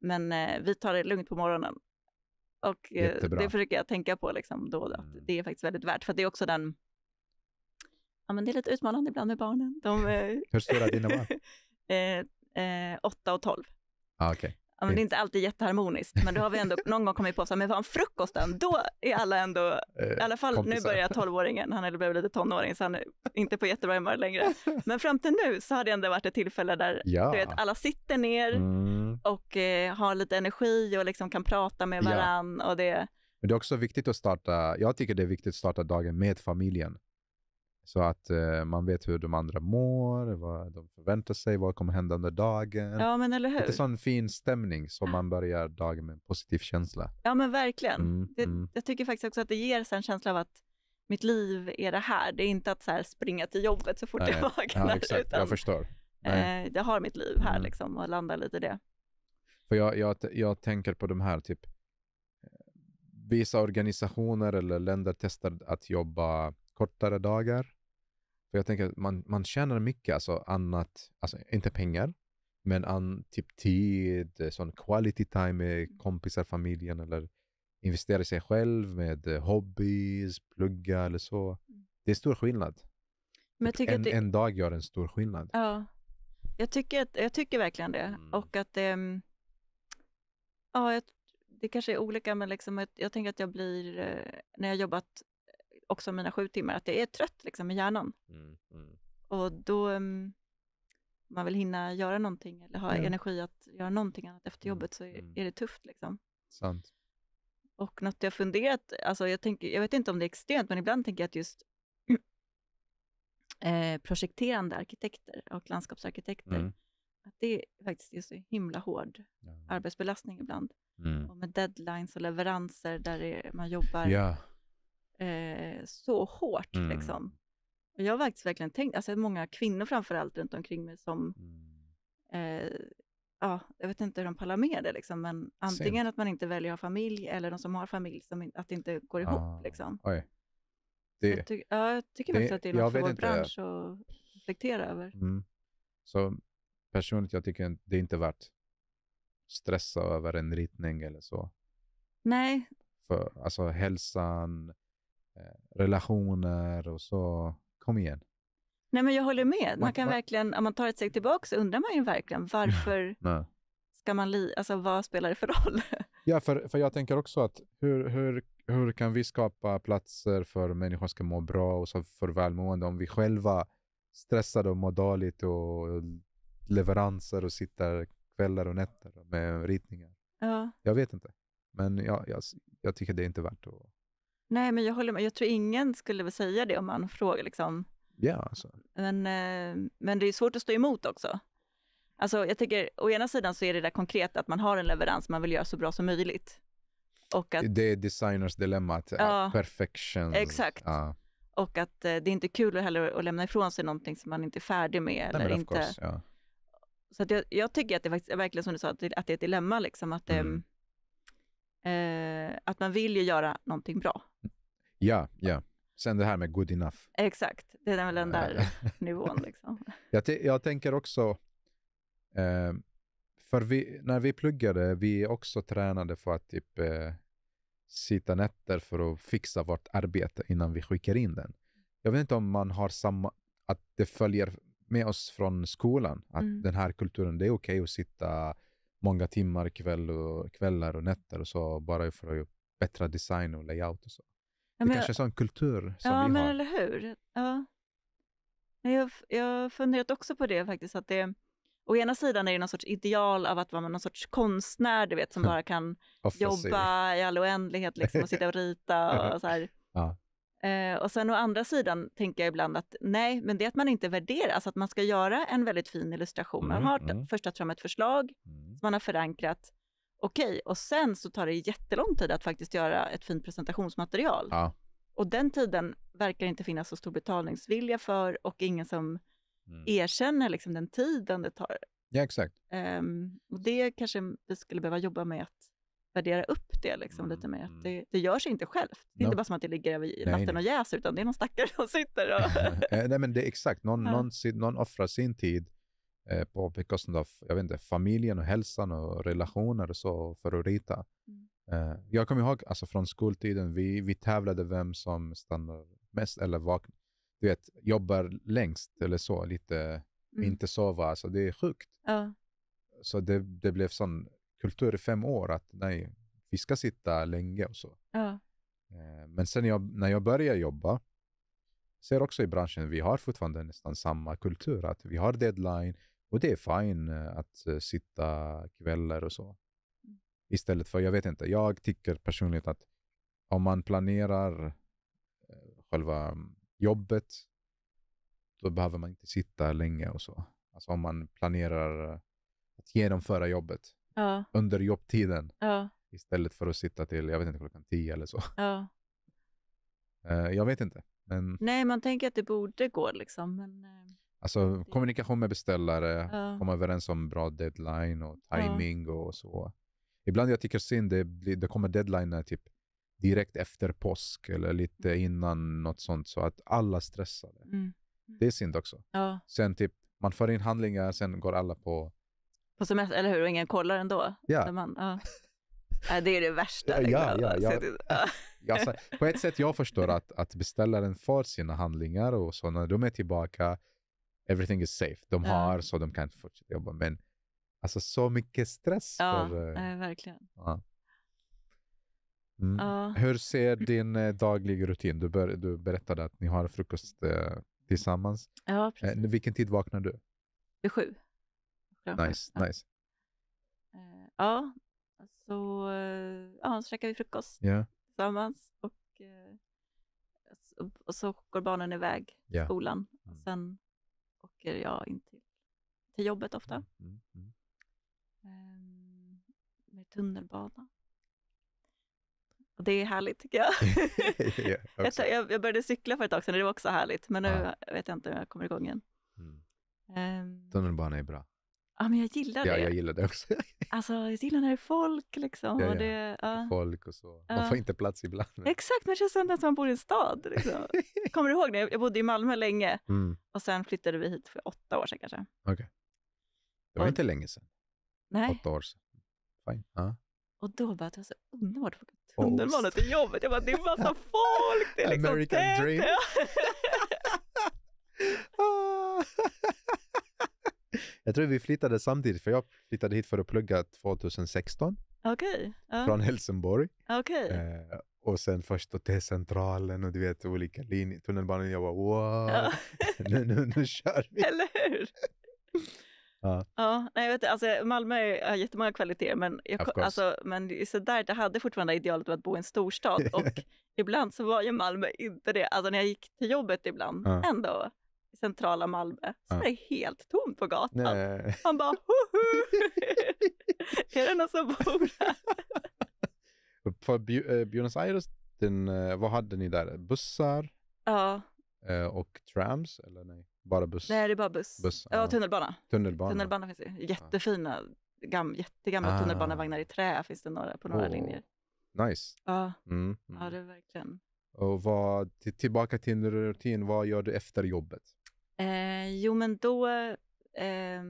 Men eh, vi tar det lugnt på morgonen och eh, Jättebra. det försöker jag tänka på liksom då och då. Mm. Det är faktiskt väldigt värt, för det är också den... Ja, men det är lite utmanande ibland med barnen. De, eh, Hur stora är dina barn? <laughs> eh, eh, 8 och tolv. Ah, okay ja, men det är inte alltid jätteharmoniskt, men då har vi ändå <laughs> någon gång kommit på så här, men fan frukosten, då är alla ändå, eh, i alla fall kompisar. nu börjar tolvåringen, han blev lite tonåring så han är inte på jättebra humör längre. <laughs> Men fram till nu så har det ändå varit ett tillfälle där ja. du vet, alla sitter ner mm. och eh, har lite energi och liksom kan prata med varandra. Ja. Och det... Men det är också viktigt att starta, jag tycker det är viktigt att starta dagen med familjen. Så att eh, man vet hur de andra mår, vad de förväntar sig, vad kommer hända under dagen. Ja, men eller hur? Lite sån fin stämning så man börjar dagen med en positiv känsla. Ja, men verkligen. Mm, det, mm. Jag tycker faktiskt också att det ger en känsla av att mitt liv är det här. Det är inte att så springa till jobbet så fort Nej. jag vaknar. Ja, exakt. Utan, jag förstår. Eh, jag har mitt liv här mm. liksom och landar lite i det. För jag, jag, jag tänker på de här, typ eh, vissa organisationer eller länder testar att jobba kortare dagar. För jag tänker att man, man tjänar mycket, alltså annat, alltså inte pengar, men an, typ tid, sån quality time med mm. kompisar, familjen eller investera i sig själv med eh, hobbies, plugga eller så. Mm. Det är stor skillnad. Typ en, det... en dag gör en stor skillnad. Ja, jag tycker, att, jag tycker verkligen det. Mm. Och att det, ehm, ja, det kanske är olika, men liksom, jag tänker att jag blir, eh, när jag jobbat också mina sju timmar, att jag är trött liksom i hjärnan. Mm, mm. Och då, um, man vill hinna göra någonting eller ha ja. Mm. energi att göra någonting annat efter mm, jobbet så är, är det tufft liksom. Sant. Och något jag funderat, alltså jag, tänker, jag vet inte om det är extremt, men ibland tänker jag att just <clears throat> eh, projekterande arkitekter och landskapsarkitekter, mm. att det är faktiskt är så himla hård mm. arbetsbelastning ibland. Mm. Och med deadlines och leveranser där är, man jobbar ja eh, så hårt. Mm. Liksom. Och jag har faktiskt verkligen tänkt, alltså många kvinnor framförallt runt omkring mig som mm. eh, ja, jag vet inte hur de pallar med det, liksom, men antingen Sim. att man inte väljer att ha familj eller de som har familj, som, att det inte går ihop. Ah, liksom. det, jag, ty ja, jag tycker faktiskt att det är något för vår inte. bransch att reflektera över. Mm. Så personligt, jag tycker det är inte värt stressa över en ritning eller så. Nej. För alltså hälsan, Eh, relationer och så, kom igen. Nej, men jag håller med. Man kan verkligen, om man tar ett steg tillbaka så undrar man ju verkligen varför <laughs> ska man li alltså, vad spelar det för roll? <laughs> ja, för, för jag tänker också att hur, hur, hur kan vi skapa platser för människor ska må bra och så för välmående om vi själva stressar och mår dåligt och leveranser och sitter kvällar och nätter med ritningar. Ja. Jag vet inte, men jag, jag, jag tycker det är inte värt att Nej, men jag håller med. Jag tror ingen skulle väl säga det om man frågar. Liksom. Ja, alltså. men, eh, men det är svårt att stå emot också. Alltså, jag tycker, å ena sidan så är det där konkret att man har en leverans man vill göra så bra som möjligt. Och att, det är designers dilemma, att ja, perfection. Exakt. Ja. Och att eh, det är inte kul heller att lämna ifrån sig någonting som man inte är färdig med. Nej, inte. Course, ja. Så jag, jag, tycker att det är verkligen som du sa, att det, att det är ett dilemma. Liksom, att, mm. Ehm, eh, att man vill ju göra någonting bra. Ja, ja. Sen det här med good enough. Exakt, det är väl den där <laughs> nivån. Liksom. Jag, jag tänker också, eh, för vi, när vi pluggade, vi också tränade för att typ eh, sitta nätter för att fixa vårt arbete innan vi skickar in den. Jag vet inte om man har samma, att det följer med oss från skolan, att mm. den här kulturen, det är okej okay att sitta många timmar kväll och, kvällar och nätter och så bara för att bättra design och layout och så. Ja, det kanske är en sån kultur som ja, vi har. Ja, men eller hur. Ja. Jag, jag har funderat också på det faktiskt. Att det, å ena sidan är det någon sorts ideal av att vara någon sorts konstnär, du vet, som <laughs> bara kan jobba i all oändlighet liksom, och sitta och rita och så här. <laughs> Ja. Eh, och sen å andra sidan tänker jag ibland att nej, men det är att man inte värderar, alltså att man ska göra en väldigt fin illustration. Man mm, har mm, mm. först tagit fram ett förslag mm. som man har förankrat okej, okay, och sen så tar det jättelång tid att faktiskt göra ett fint presentationsmaterial. Ja. Och den tiden verkar inte finnas så stor betalningsvilja för och ingen som mm. erkänner liksom den tiden det tar. Ja, exakt. Um, och det kanske vi skulle behöva jobba med att värdera upp det liksom mm. lite mer. Att mm. det, det gör sig inte självt. Det är no. inte bara som att det ligger över natten nej. och jäser, utan det är någon stackare som sitter och... <laughs> Eh, nej, men det är exakt. Någon, ja. någon, någon offrar sin tid eh, på bekostnad av jag vet inte, familjen och hälsan och relationer och så för att rita. Mm. Eh, jag kommer ihåg alltså, från skoltiden, vi, vi tävlade vem som stannar mest eller vaknar. Du vet, jobbar längst eller så, lite mm. inte sova. Alltså, det är sjukt. Ja. Så det, det blev sån kultur i fem år att nej, vi ska sitta länge och så. Ja. Eh, men sen jag, när jag började jobba, ser också i branschen, att vi har fortfarande nästan samma kultur. Att vi har deadline och det är fine eh, att eh, sitta kvällar och så. Istället för, jag vet inte, jag tycker personligen att om man planerar eh, själva jobbet, då behöver man inte sitta länge och så. Alltså om man planerar att genomföra jobbet ja. under jobbtiden ja. istället för att sitta till, jag vet inte, klockan tio eller så. Ja. Jag vet inte. Men... Nej, man tänker att det borde gå. Liksom, men, eh, alltså, det... Kommunikation med beställare, ja. komma överens om bra deadline och timing ja. och så. Ibland jag tycker synd, det, det kommer deadliner typ direkt efter påsk eller lite mm. innan något sånt, så att alla stressar. Mm. Det är synd också. Ja. Sen typ, man får in handlingar, sen går alla på... På semester, eller hur? Och ingen kollar ändå? Ja. Man, ja det är det värsta. ja, ja, liksom. ja. alltså, <laughs> på ett sätt jag förstår att, att beställaren får sina handlingar och så när de är tillbaka, everything is safe. De har ja. så de kan fortsätta jobba. Men alltså så mycket stress. Ja, för, ja eh, verkligen. Ja. Mm. Ja. Hur ser din eh, dagliga rutin Du, ber, du berättade att ni har frukost eh, tillsammans. Ja, eh, precis. Eh, vilken tid vaknar du? Vid sju. Nice, nice. Ja, så, eh, ja, så käkar vi frukost yeah. tillsammans eh, och, och så går barnen iväg till yeah. skolan. Och mm. sen åker jag in till, till jobbet ofta. Mm. Mm. Um, med tunnelbana. Och det är härligt tycker jag. yeah, <laughs> <laughs> jag, jag. jag, började cykla för ett tag sedan och det var också härligt, men nu ah. vet jag inte om jag kommer igång igen. Mm. Um, tunnelbana är bra. Ja, men jag gillar det. Ja, jag gillar det också. <laughs> alltså, jag gillar när det är folk liksom. Ja, ja. Och det, ja. Folk och så. Man får inte plats ibland. Men... <laughs> Exakt, man känns ändå att man bor i en stad. Liksom. <laughs> Kommer du ihåg när jag bodde i Malmö länge mm. och sen flyttade vi hit för åtta år sedan kanske? Okej. Okay. Det var och... inte länge sedan. Nej. Åtta år sedan. Fine. Ja. Och då bara, det var så alltså underbart att åka tunnelbana till jobbet. Jag bara, det är massa folk, det är liksom American tätt. dream. Ah. Jag tror vi flyttade samtidigt, för jag flyttade hit för att plugga 2016. Okay. Uh. Från Helsingborg. Okay. Eh, och sen först och T-centralen och du vet olika linjer, tunnelbanan. Jag bara wow, uh. <laughs> nu, nu, nu kör vi. Eller hur? Ja. ja, nej, jag vet, alltså, Malmö har jättemånga kvaliteter, men, jag, alltså, men så där, jag hade fortfarande idealet att bo i en storstad <laughs> och ibland så var ju Malmö inte det. Alltså när jag gick till jobbet ibland ja. ändå centrala Malmö som ja. är helt tom på gatan. Nej. Han bara, hoho! <laughs> är det någon som bor här? För eh, Buenos Aires, den, eh, vad hade ni där? Bussar? Ja. Eh, och trams? Eller nej, bara buss? Nej, det är bara buss. buss ja, tunnelbana. Tunnelbana. tunnelbana finns det. Jättefina, gam, jättegamla ah. tunnelbanevagnar i trä finns det några, på några oh. linjer. Nice. Ja, mm, mm. ja det är verkligen. Och vad, till, tillbaka till din rutin, vad gör du efter jobbet? Eh, jo, men då eh,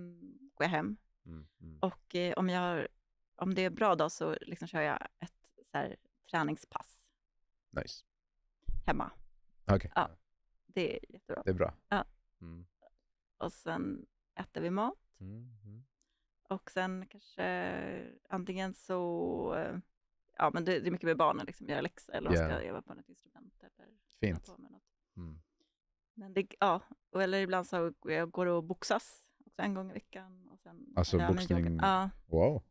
går jag hem. Mm, mm. Och eh, om, jag, om det är bra dag så liksom kör jag ett så här, träningspass Nice. hemma. Okej. Ja, det är jättebra. Det är bra. Ja. Mm. Och sen äter vi mat. Mm, mm. Och sen kanske antingen så, ja men det, det är mycket med barnen, liksom, göra läxor eller om yeah. ska öva på något instrument eller Fint. på med något. Mm. Men det, ja, eller ibland så går jag och boxas också en gång i veckan. Och sen, alltså boxning? Ja. Wow.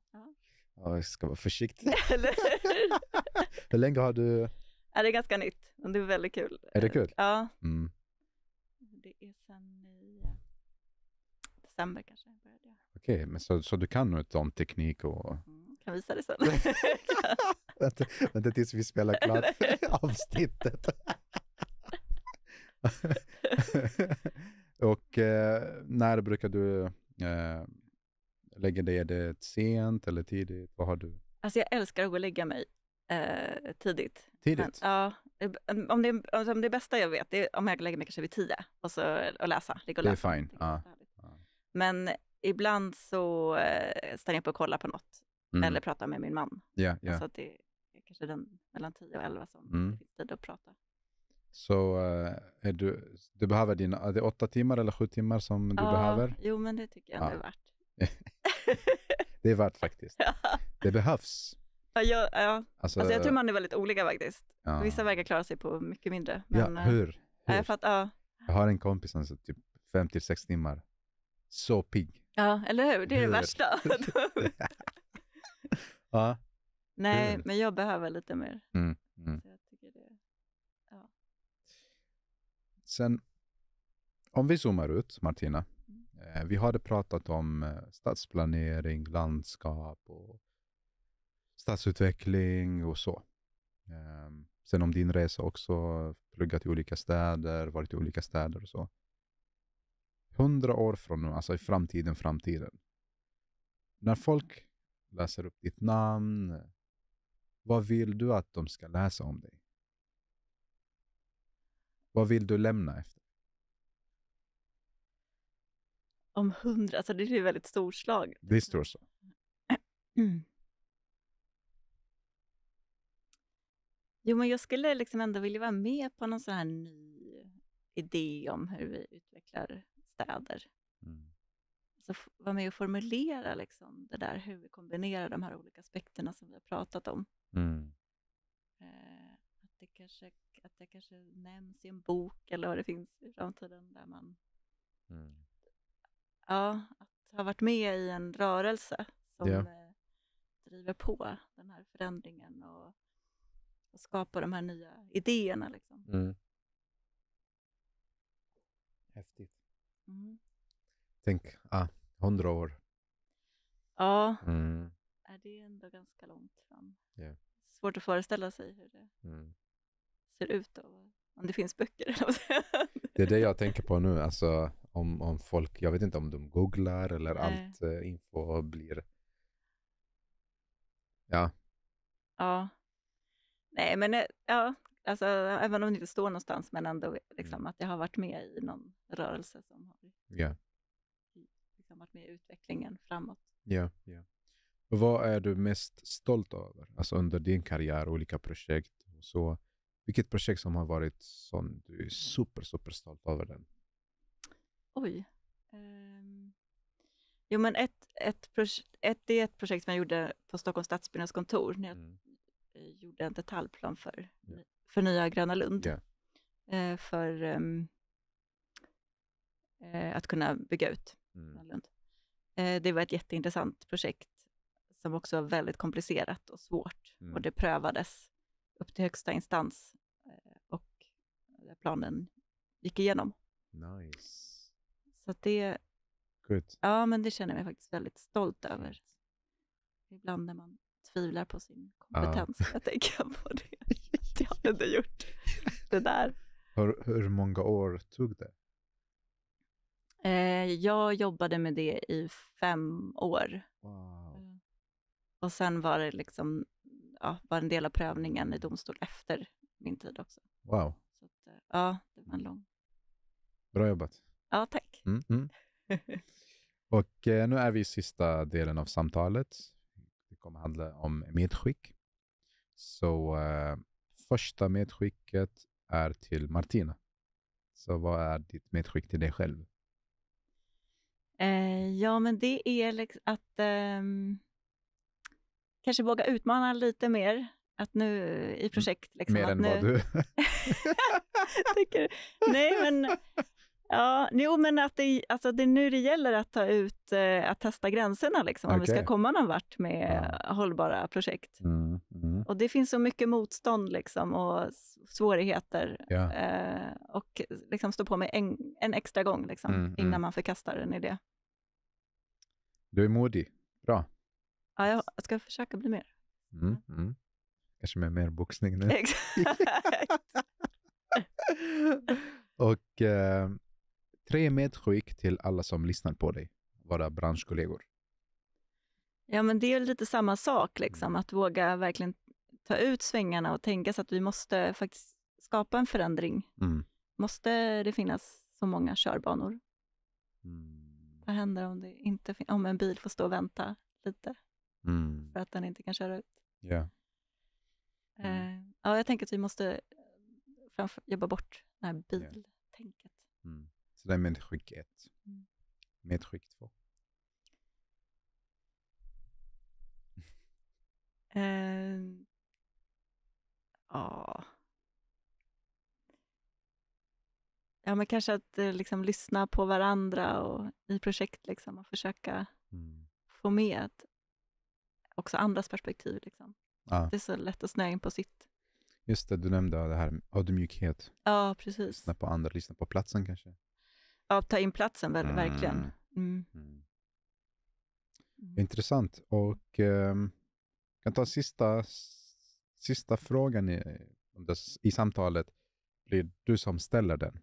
Ja. jag ska vara försiktig. <laughs> Hur länge har du... Ja, det är ganska nytt, men det är väldigt kul. Är det kul? Ja. Mm. Det är sen i eh, december kanske Okej, okay, men så, så du kan något om teknik och... Mm, kan visa det sen. <laughs> vänta, vänta tills vi spelar <laughs> klart avsnittet. <laughs> och eh, när brukar du eh, lägga dig? Är det sent eller tidigt? Vad har du? Alltså jag älskar att gå och lägga mig eh, tidigt. Tidigt? Men, ja. Om det, alltså, om det bästa jag vet, är om jag lägger mig kanske vid tio och, så, och läsa. Ligga och läsa. Det är fint. Ah. Men ibland så eh, stannar jag på och kollar på något mm. eller pratar med min man. Yeah, yeah. Så alltså det är kanske den mellan tio och elva som mm. det finns tid att prata. Så eh, är du, du behöver dina, är det åtta timmar eller sju timmar som du ja, behöver? Jo, men det tycker jag ja. det är värt. <laughs> det är värt faktiskt. <laughs> Ja. Det behövs. Ja, jag, ja. Alltså, alltså, jag tror eh, man är väldigt olika faktiskt. Ja. Vissa verkar klara sig på mycket mindre. Men, eh, ja, hur? hur? Jag, fatt, ja. jag har en kompis som är typ fem till sex timmar. Så pigg. Ja, eller hur? Det är hur? det värsta. <laughs> ja. Nej, hur? men jag behöver lite mer. Mm, mm. Så jag Sen, om vi zoomar ut, Martina. Eh, vi hade pratat om eh, stadsplanering, landskap och stadsutveckling och så. Ehm, sen om din resa också, pluggat i olika städer, varit i olika städer och så. Hundra år från nu, alltså i framtiden, framtiden. När folk läser upp ditt namn, vad vill du att de ska läsa om dig? Vad vill du lämna efter? Om hundra, alltså det är väldigt storslaget. Det är liksom. storslaget. <clears throat> Jo, men jag skulle liksom ändå vilja vara med på någon sån här ny idé om hur vi utvecklar städer. Mm. Så alltså vara med och formulera liksom det där, hur vi kombinerar de här olika aspekterna som vi har pratat om. Mm. Eh, det kanske, att det kanske nämns i en bok eller vad det finns i framtiden där man... Mm. Ja, att ha varit med i en rörelse som ja. Eh, driver på den här förändringen och, och skapar de här nya idéerna. Liksom. Mm. Häftigt. Mm. Tänk, ah, hundra år. Ja, mm. är det är ändå ganska långt fram. Yeah. Svårt att föreställa sig hur det mm ser ut och om det finns böcker. det är det jag tänker på nu, alltså om, om folk, jag vet inte om de googlar eller Nej. allt eh, info blir... Ja. Ja. Nej, men eh, ja, alltså, även om det inte står någonstans, men ändå liksom, mm. att jag har varit med i någon rörelse som har yeah. liksom, varit med i utvecklingen framåt. Ja, yeah, Yeah. Vad är du mest stolt över alltså under din karriär, olika projekt och så? Vilket projekt som har varit som du är super, super stolt över? den? Oj. Um, jo, men ett, ett, ett, det är ett projekt som jag gjorde på Stockholms stadsbyggnadskontor när jag mm. Eh, gjorde en detaljplan för, yeah. för nya Gröna Lund. Yeah. Uh, för um, uh, att kunna bygga ut mm. Gröna Lund. Uh, det var ett jätteintressant projekt som också var väldigt komplicerat och svårt mm. och det prövades upp till högsta instans planen gick igenom. Nice. Så det, Good. ja, men det känner jag mig faktiskt väldigt stolt över. Ibland när man tvivlar på sin kompetens, uh. jag tänker på det. Jag har inte gjort det där. Hur, hur många år tog det? Eh, jag jobbade med det i fem år. Wow. Eh, och sen var det liksom, ja, var en del av prövningen i domstol efter min tid också. Wow. Så att, eh, ja, det var en lång... Bra jobbat. Ja, tack. Mm, mm. <laughs> Och eh, nu är vi i sista delen av samtalet. Det kommer handla om medskick. Så eh, första medskicket är till Martina. Så vad är ditt medskick till dig själv? Eh, ja, men det är liksom att ehm, kanske våga utmana lite mer att nu i projekt... Liksom, Mer än nu... vad du... <laughs> tycker, nej, men... Ja, jo, men att det, alltså det är nu det gäller att ta ut, eh, att testa gränserna, liksom, okay. om vi ska komma någon vart med ja. hållbara projekt. Mm, mm. Och det finns så mycket motstånd liksom, och svårigheter. Ja. Eh, och liksom stå på med en, en extra gång liksom, mm, mm, innan man förkastar en idé. Du är modig. Bra. Ja, jag ska försöka bli mer. Mm, mm. Kanske med mer boxning nu. Exakt. <laughs> och eh, tre medskick till alla som lyssnar på dig, våra branschkollegor. Ja, men det är lite samma sak, liksom, mm. att våga verkligen ta ut svängarna och tänka så att vi måste faktiskt skapa en förändring. Mm. Måste det finnas så många körbanor? Mm. Vad händer om, det inte om en bil får stå och vänta lite mm. för att den inte kan köra ut? Yeah. Mm. Eh, ja, jag tänker att vi måste eh, framför, jobba bort det här biltänket. Mm. Så det är medskick ett. Mm. Medskick två. Uh, ja. ja, men kanske att eh, liksom, lyssna på varandra och i projekt liksom, och försöka mm. få med också andras perspektiv. Liksom. Ja. Det är så lätt att snöa in på sitt. Just det, du nämnde det här med ödmjukhet. Ja, precis. Lyssna på andra, lyssna på platsen kanske. Ja, ta in platsen väl, mm. verkligen. Mm. Mm. mm. Intressant. Och eh, kan ta sista, sista frågan i, i samtalet. blir du som ställer den.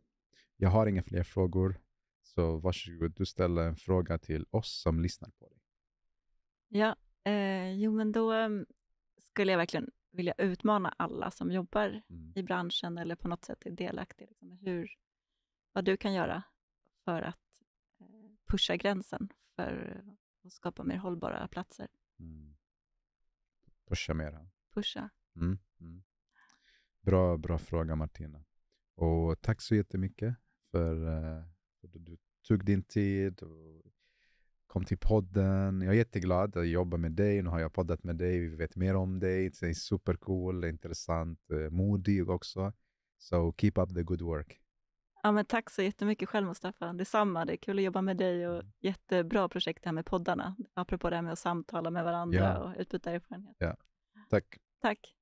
Jag har inga fler frågor, så varsågod. Du ställer en fråga till oss som lyssnar på dig. Ja, eh, jo men då ehm, skulle jag verkligen vilja utmana alla som jobbar mm. i branschen eller på något sätt är delaktiga, liksom hur, vad du kan göra för att eh, pusha gränsen för att skapa mer hållbara platser. Mm. Pusha mera. Pusha. Mm. mm. Bra, bra fråga Martina. Och tack så jättemycket för eh, att du tog din tid och kom till podden. Jag är jätteglad att jobba med dig. Nu har jag poddat med dig. Vi vet mer om dig. Det är supercool, intressant, eh, modig också. So keep up the good work. Ja, men tack så jättemycket själv Mustafa. Detsamma, det är kul att jobba med dig och mm. jättebra projekt det här med poddarna. Apropå det här med att samtala med varandra ja. och utbyta erfarenheter. Ja. Tack. Tack.